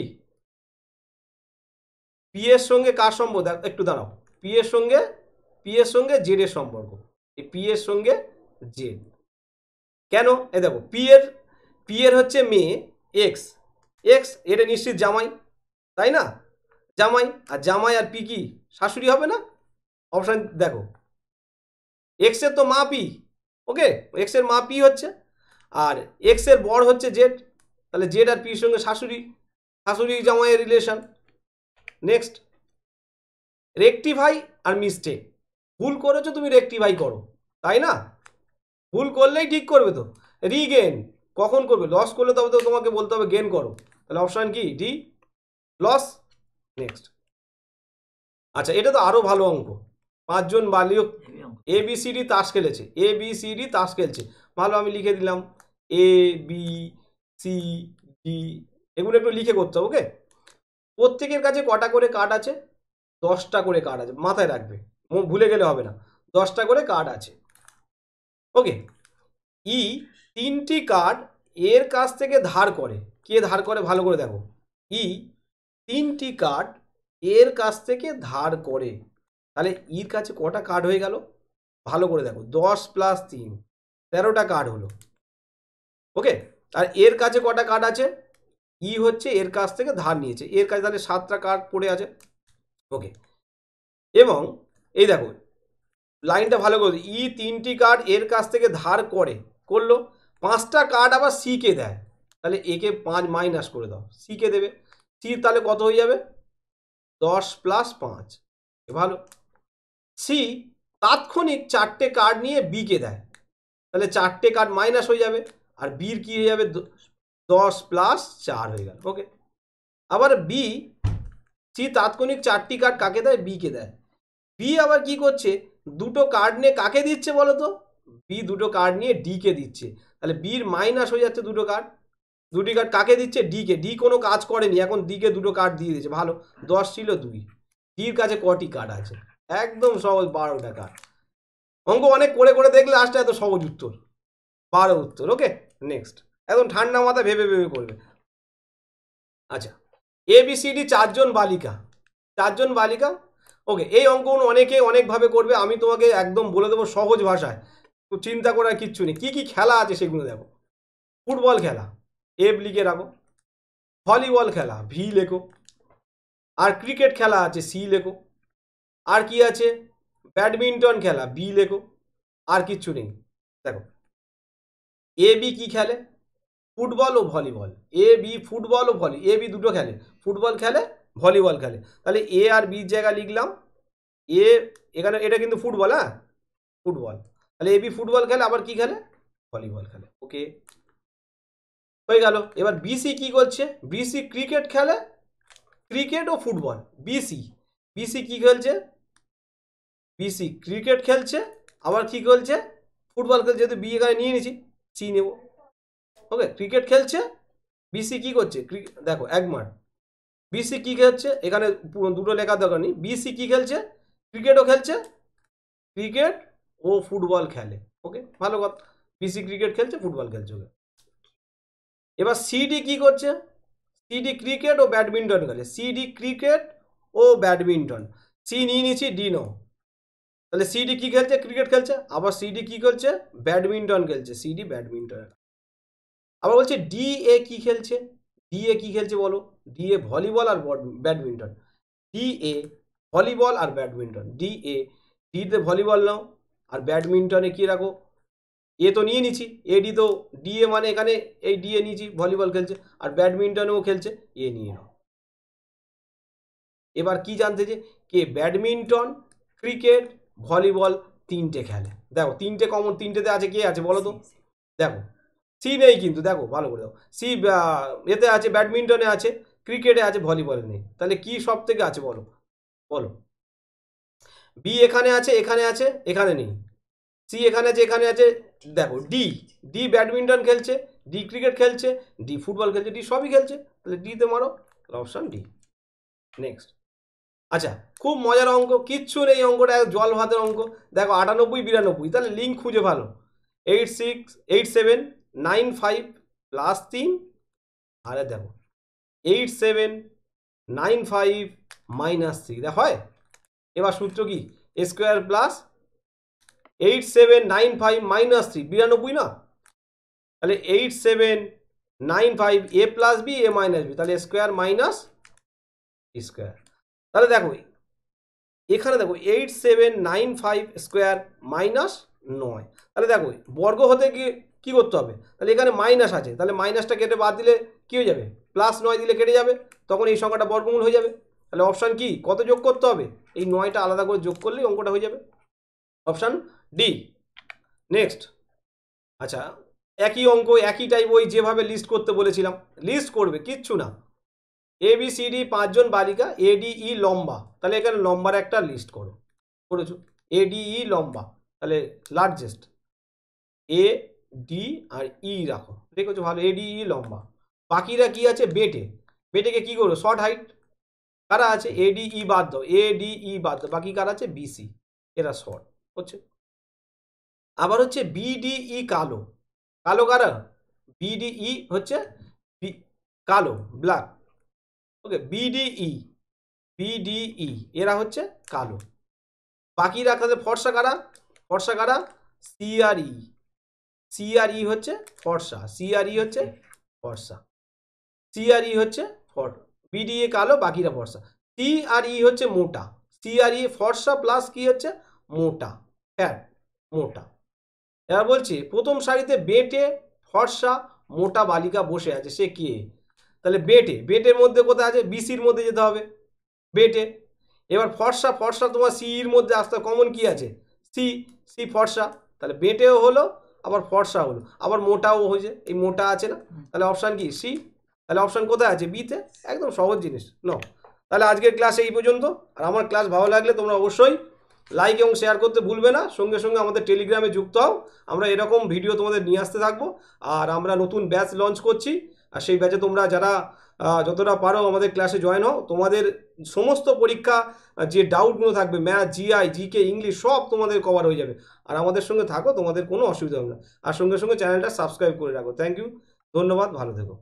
পিয়ের সঙ্গে কার সম্পর্ক দেখ একটু দাঁড়াও পিয়ের সঙ্গে পিয়ের সঙ্গে জেডের সম্পর্ক এই পিয়ের সঙ্গে জেড কেন এ দেখো পি এর পি এর হচ্ছে মেয়ে এক্স এক্স এটা নিশ্চিত জামাই তাই না জামাই আর জামাই আর পি কি শাশুড়ি হবে না অপশান দেখো এক্সের তো মা পি ওকে এক্সের মা পি হচ্ছে আর এক্সের বর হচ্ছে জেড তাহলে জেড আর পির সঙ্গে শাশুড়ি শাশুড়ি জামাইয়ের রিলেশন নেক্সট রেক্টিভাই আর মিস্টেক ভুল করেছো তুমি রেক্টিভাই করো তাই না ভুল করলেই ঠিক করবে তো রিগেন কখন করবে লস করলে তবে তো তোমাকে বলতে হবে গেন করো তাহলে অপশান কি ডি লস নেক্সট আচ্ছা এটা তো আরও ভালো অঙ্ক পাঁচজন বালিও এ বি সি ডি তাস খেলেছে এ বি সি ডি তাস খেলছে ভালো আমি লিখে দিলাম এ বি সি ডি এগুলো একটু লিখে করতে হবে ওকে প্রত্যেকের কাছে কটা করে কার্ড আছে দশটা করে কার্ড আছে মাথায় রাখবে ভুলে গেলে হবে না দশটা করে কার্ড আছে ওকে ই e তিনটি কার্ড এর কাছ থেকে ধার করে কে ধার করে ভালো করে দেখো ই e তিনটি কার্ড এর কাছ থেকে ধার করে তাহলে ইর e কাছে কটা কার্ড হয়ে গেল ভালো করে দেখো দশ প্লাস তিন তেরোটা কার্ড হলো ওকে আর এর কাছে কটা কার্ড আছে ই হচ্ছে এর কাছ থেকে ধার নিয়েছে এর কাছে তাহলে সাতটা কার্ড পড়ে আছে ওকে এবং এই দেখো লাইনটা ভালো করে ই তিনটি কার্ড এর কাছ থেকে ধার করে করলো পাঁচটা কার্ড আবার সিকে দেয় তাহলে একে পাঁচ মাইনাস করে দাও সিকে দেবে সি তাহলে কত হয়ে যাবে দশ প্লাস পাঁচ ভালো সি তাৎক্ষণিক চারটে কার্ড নিয়ে বিকে দেয় তাহলে চারটে কার্ড মাইনাস হয়ে যাবে আর বির কী হয়ে যাবে দশ প্লাস চার হয়ে গেল ওকে আবার বি সি তাৎক্ষণিক চারটি কার্ড কাকে দেয় বিকে দেয় বি আবার কি করছে দুটো কার্ড নিয়ে কাকে দিচ্ছে বলো তো বি দুটো কার্ড নিয়ে ডিকে দিচ্ছে তাহলে বির মাইনাস হয়ে যাচ্ছে দুটো কার্ড দুটি কার্ড কাকে দিচ্ছে ডিকে ডি কোনো কাজ করেনি এখন ডিকে দুটো কার্ড দিয়ে দিচ্ছে ভালো দশ ছিল দুই ডির কাছে কটি কার্ড আছে একদম সহজ বারোটা কার্ড অঙ্ক অনেক করে করে দেখলে আসতে এত সহজ উত্তর বারো উত্তর ওকে নেক্সট একদম ঠান্ডা মাথা ভেবে ভেবে করবে আচ্ছা এবিসিডি চারজন বালিকা চারজন বালিকা ওকে এই অঙ্কন অনেকে অনেকভাবে করবে আমি তোমাকে একদম বলে দেবো সহজ ভাষায় তো চিন্তা করার কিচ্ছু নেই কী কী খেলা আছে সেগুলো দেখো ফুটবল খেলা এব লিখে রাখো ভলিবল খেলা ভি লেখো আর ক্রিকেট খেলা আছে সি লেখো আর কি আছে ব্যাডমিন্টন খেলা বি লেখো আর কিচ্ছু নেই দেখো এ বি কী খেলে ফুটবল ও ভলিবল এ বি ফুটবল ও ভলি এ বি দুটো খেলে ফুটবল খেলে ভলিবল খেলে তাহলে এ আর বির জায়গা লিখলাম এ এখানে এটা কিন্তু ফুটবল হ্যাঁ ফুটবল তাহলে এ বি ফুটবল খেলে আবার কি খেলে ভলিবল খেলে ওকে হয়ে গেল এবার বিসি কি করছে বিসি ক্রিকেট খেলে ক্রিকেট ও ফুটবল বিসি বিসি কি খেলছে বিসি ক্রিকেট খেলছে আবার কি খেলছে ফুটবল খেলছে যেহেতু বি এখানে নিয়ে নিয়েছি সি নেব ওকে ক্রিকেট খেলছে বিসি কি করছে দেখো মাঠ বিসি কী খেলছে এখানে দুটো লেখা দরকার নেই বিসি কী খেলছে ক্রিকেটও খেলছে ক্রিকেট ও ফুটবল খেলে ওকে ভালো কথা বিসি ক্রিকেট খেলছে ফুটবল খেলছে ওকে এবার সিডি কী করছে সিডি ক্রিকেট ও ব্যাডমিন্টন খেলে সিডি ক্রিকেট ও ব্যাডমিন্টন সি নিয়ে নিয়েছি ডি নো তাহলে সিডি কী খেলছে ক্রিকেট খেলছে আবার সিডি কী করছে ব্যাডমিন্টন খেলছে সিডি ব্যাডমিন্টন আবার বলছে ডি এ কী খেলছে ডিএ কি খেলছে বলো ডিএ ভলিবল আর ব্যাডমিন্টন ডিএ ভলিবল আর ব্যাডমিন্টন ডিএ ডিতে ভলিবল নাও আর ব্যাডমিন্টনে কি রাখো এ তো নিয়ে নিচ্ছি এডি তো ডিএ মানে এখানে এই ডিএ নিয়েছি ভলিবল খেলছে আর ব্যাডমিন্টনেও খেলছে এ নিয়ে নাও এবার কি জানতে যে কে ব্যাডমিন্টন ক্রিকেট ভলিবল তিনটে খেলে দেখো তিনটে কমন তিনটেতে আছে কে আছে বলো তো দেখো সি নেই কিন্তু দেখো ভালো করে দেখো সি এতে আছে ব্যাডমিন্টনে আছে ক্রিকেটে আছে ভলিবলে নেই তাহলে কি সব থেকে আছে বলো বলো বি এখানে আছে এখানে আছে এখানে নেই সি এখানে আছে এখানে আছে দেখো ডি ডি ব্যাডমিন্টন খেলছে ডি ক্রিকেট খেলছে ডি ফুটবল খেলছে ডি সবই খেলছে তাহলে ডিতে মারো অপশান ডি নেক্সট আচ্ছা খুব মজার অঙ্ক কিচ্ছু নেই অঙ্কটা জল ভাতের অঙ্ক দেখো আটানব্বই বিরানব্বই তাহলে লিঙ্ক খুঁজে ভালো eight six eight seven nine five plus তিন আরে দেখো eight seven nine five minus three দেখ হয় এবার সূত্র কি square plus eight seven nine five minus three বিরানব্বই না তাহলে eight seven nine five A plus B A minus B তাহলে স্কোয়ার মাইনাস স্কোয়ার তাহলে দেখো এখানে দেখো eight seven nine five square minus নয় তাহলে দেখো বর্গ হতে গিয়ে কি করতে হবে তাহলে এখানে মাইনাস আছে তাহলে মাইনাসটা কেটে বাদ দিলে কী হয়ে যাবে প্লাস নয় দিলে কেটে যাবে তখন এই সংখ্যাটা বর্গমূল হয়ে যাবে তাহলে অপশান কি কত যোগ করতে হবে এই নয়টা আলাদা করে যোগ করলেই অঙ্কটা হয়ে যাবে অপশান ডি নেক্সট আচ্ছা একই অঙ্ক একই টাইপ ওই যেভাবে লিস্ট করতে বলেছিলাম লিস্ট করবে কিচ্ছু না এ বি সি ডি পাঁচজন বালিকা এ ডি ই লম্বা তাহলে এখানে লম্বার একটা লিস্ট করো করেছো এ ডি ই লম্বা তাহলে লার্জেস্ট এ ডি আর ই e রাখো ঠিক আছে ভালো এডি ই e লম্বা বাকিরা কি আছে বেটে বেটেকে কি করো শর্ট হাইট কারা আছে এডি ই e বাদ দাও এডি ই বাদ দাও বাকি কারা আছে বিসি এরা শর্ট হচ্ছে আবার হচ্ছে বিডিই কালো কালো কারা বিডিই হচ্ছে কালো ব্ল্যাক ওকে বিডিই বিডিই এরা হচ্ছে কালো বাকিরা তাদের ফর্সা কারা ফর্সা কারা সিআরই সি আর ই হচ্ছে ফর্সা সি আর ই হচ্ছে ফর্সা সি আর ই হচ্ছে ফর বিডিএ কালো বাকিরা ফর্সা সি আর ই হচ্ছে মোটা সি আর ই ফর্সা প্লাস কি হচ্ছে মোটা ফ্যাট মোটা এবার বলছি প্রথম সারিতে বেটে ফর্সা মোটা বালিকা বসে আছে সে কে তাহলে বেটে বেটের মধ্যে কোথায় আছে বিসির মধ্যে যেতে হবে বেটে এবার ফর্সা ফর্সা তোমার সির e মধ্যে আসতে কমন কি আছে সি সি ফর্সা তাহলে বেটেও হলো আবার ফর্সা হলো আবার মোটাও হয়েছে এই মোটা আছে না তাহলে অপশান কি সি তাহলে অপশান কোথায় আছে বিতে একদম সহজ জিনিস ন তাহলে আজকের ক্লাস এই পর্যন্ত আর আমার ক্লাস ভালো লাগলে তোমরা অবশ্যই লাইক এবং শেয়ার করতে ভুলবে না সঙ্গে সঙ্গে আমাদের টেলিগ্রামে যুক্ত হও আমরা এরকম ভিডিও তোমাদের নিয়ে আসতে থাকবো আর আমরা নতুন ব্যাচ লঞ্চ করছি আর সেই ব্যাচে তোমরা যারা যতটা পারো আমাদের ক্লাসে জয়েন হও তোমাদের সমস্ত পরীক্ষা যে ডাউটগুলো থাকবে ম্যাথ জিআই জিকে ইংলিশ সব তোমাদের কভার হয়ে যাবে আর আমাদের সঙ্গে থাকো তোমাদের কোনো অসুবিধা হবে না আর সঙ্গে সঙ্গে চ্যানেলটা সাবস্ক্রাইব করে রাখো থ্যাংক ইউ ধন্যবাদ ভালো থেকো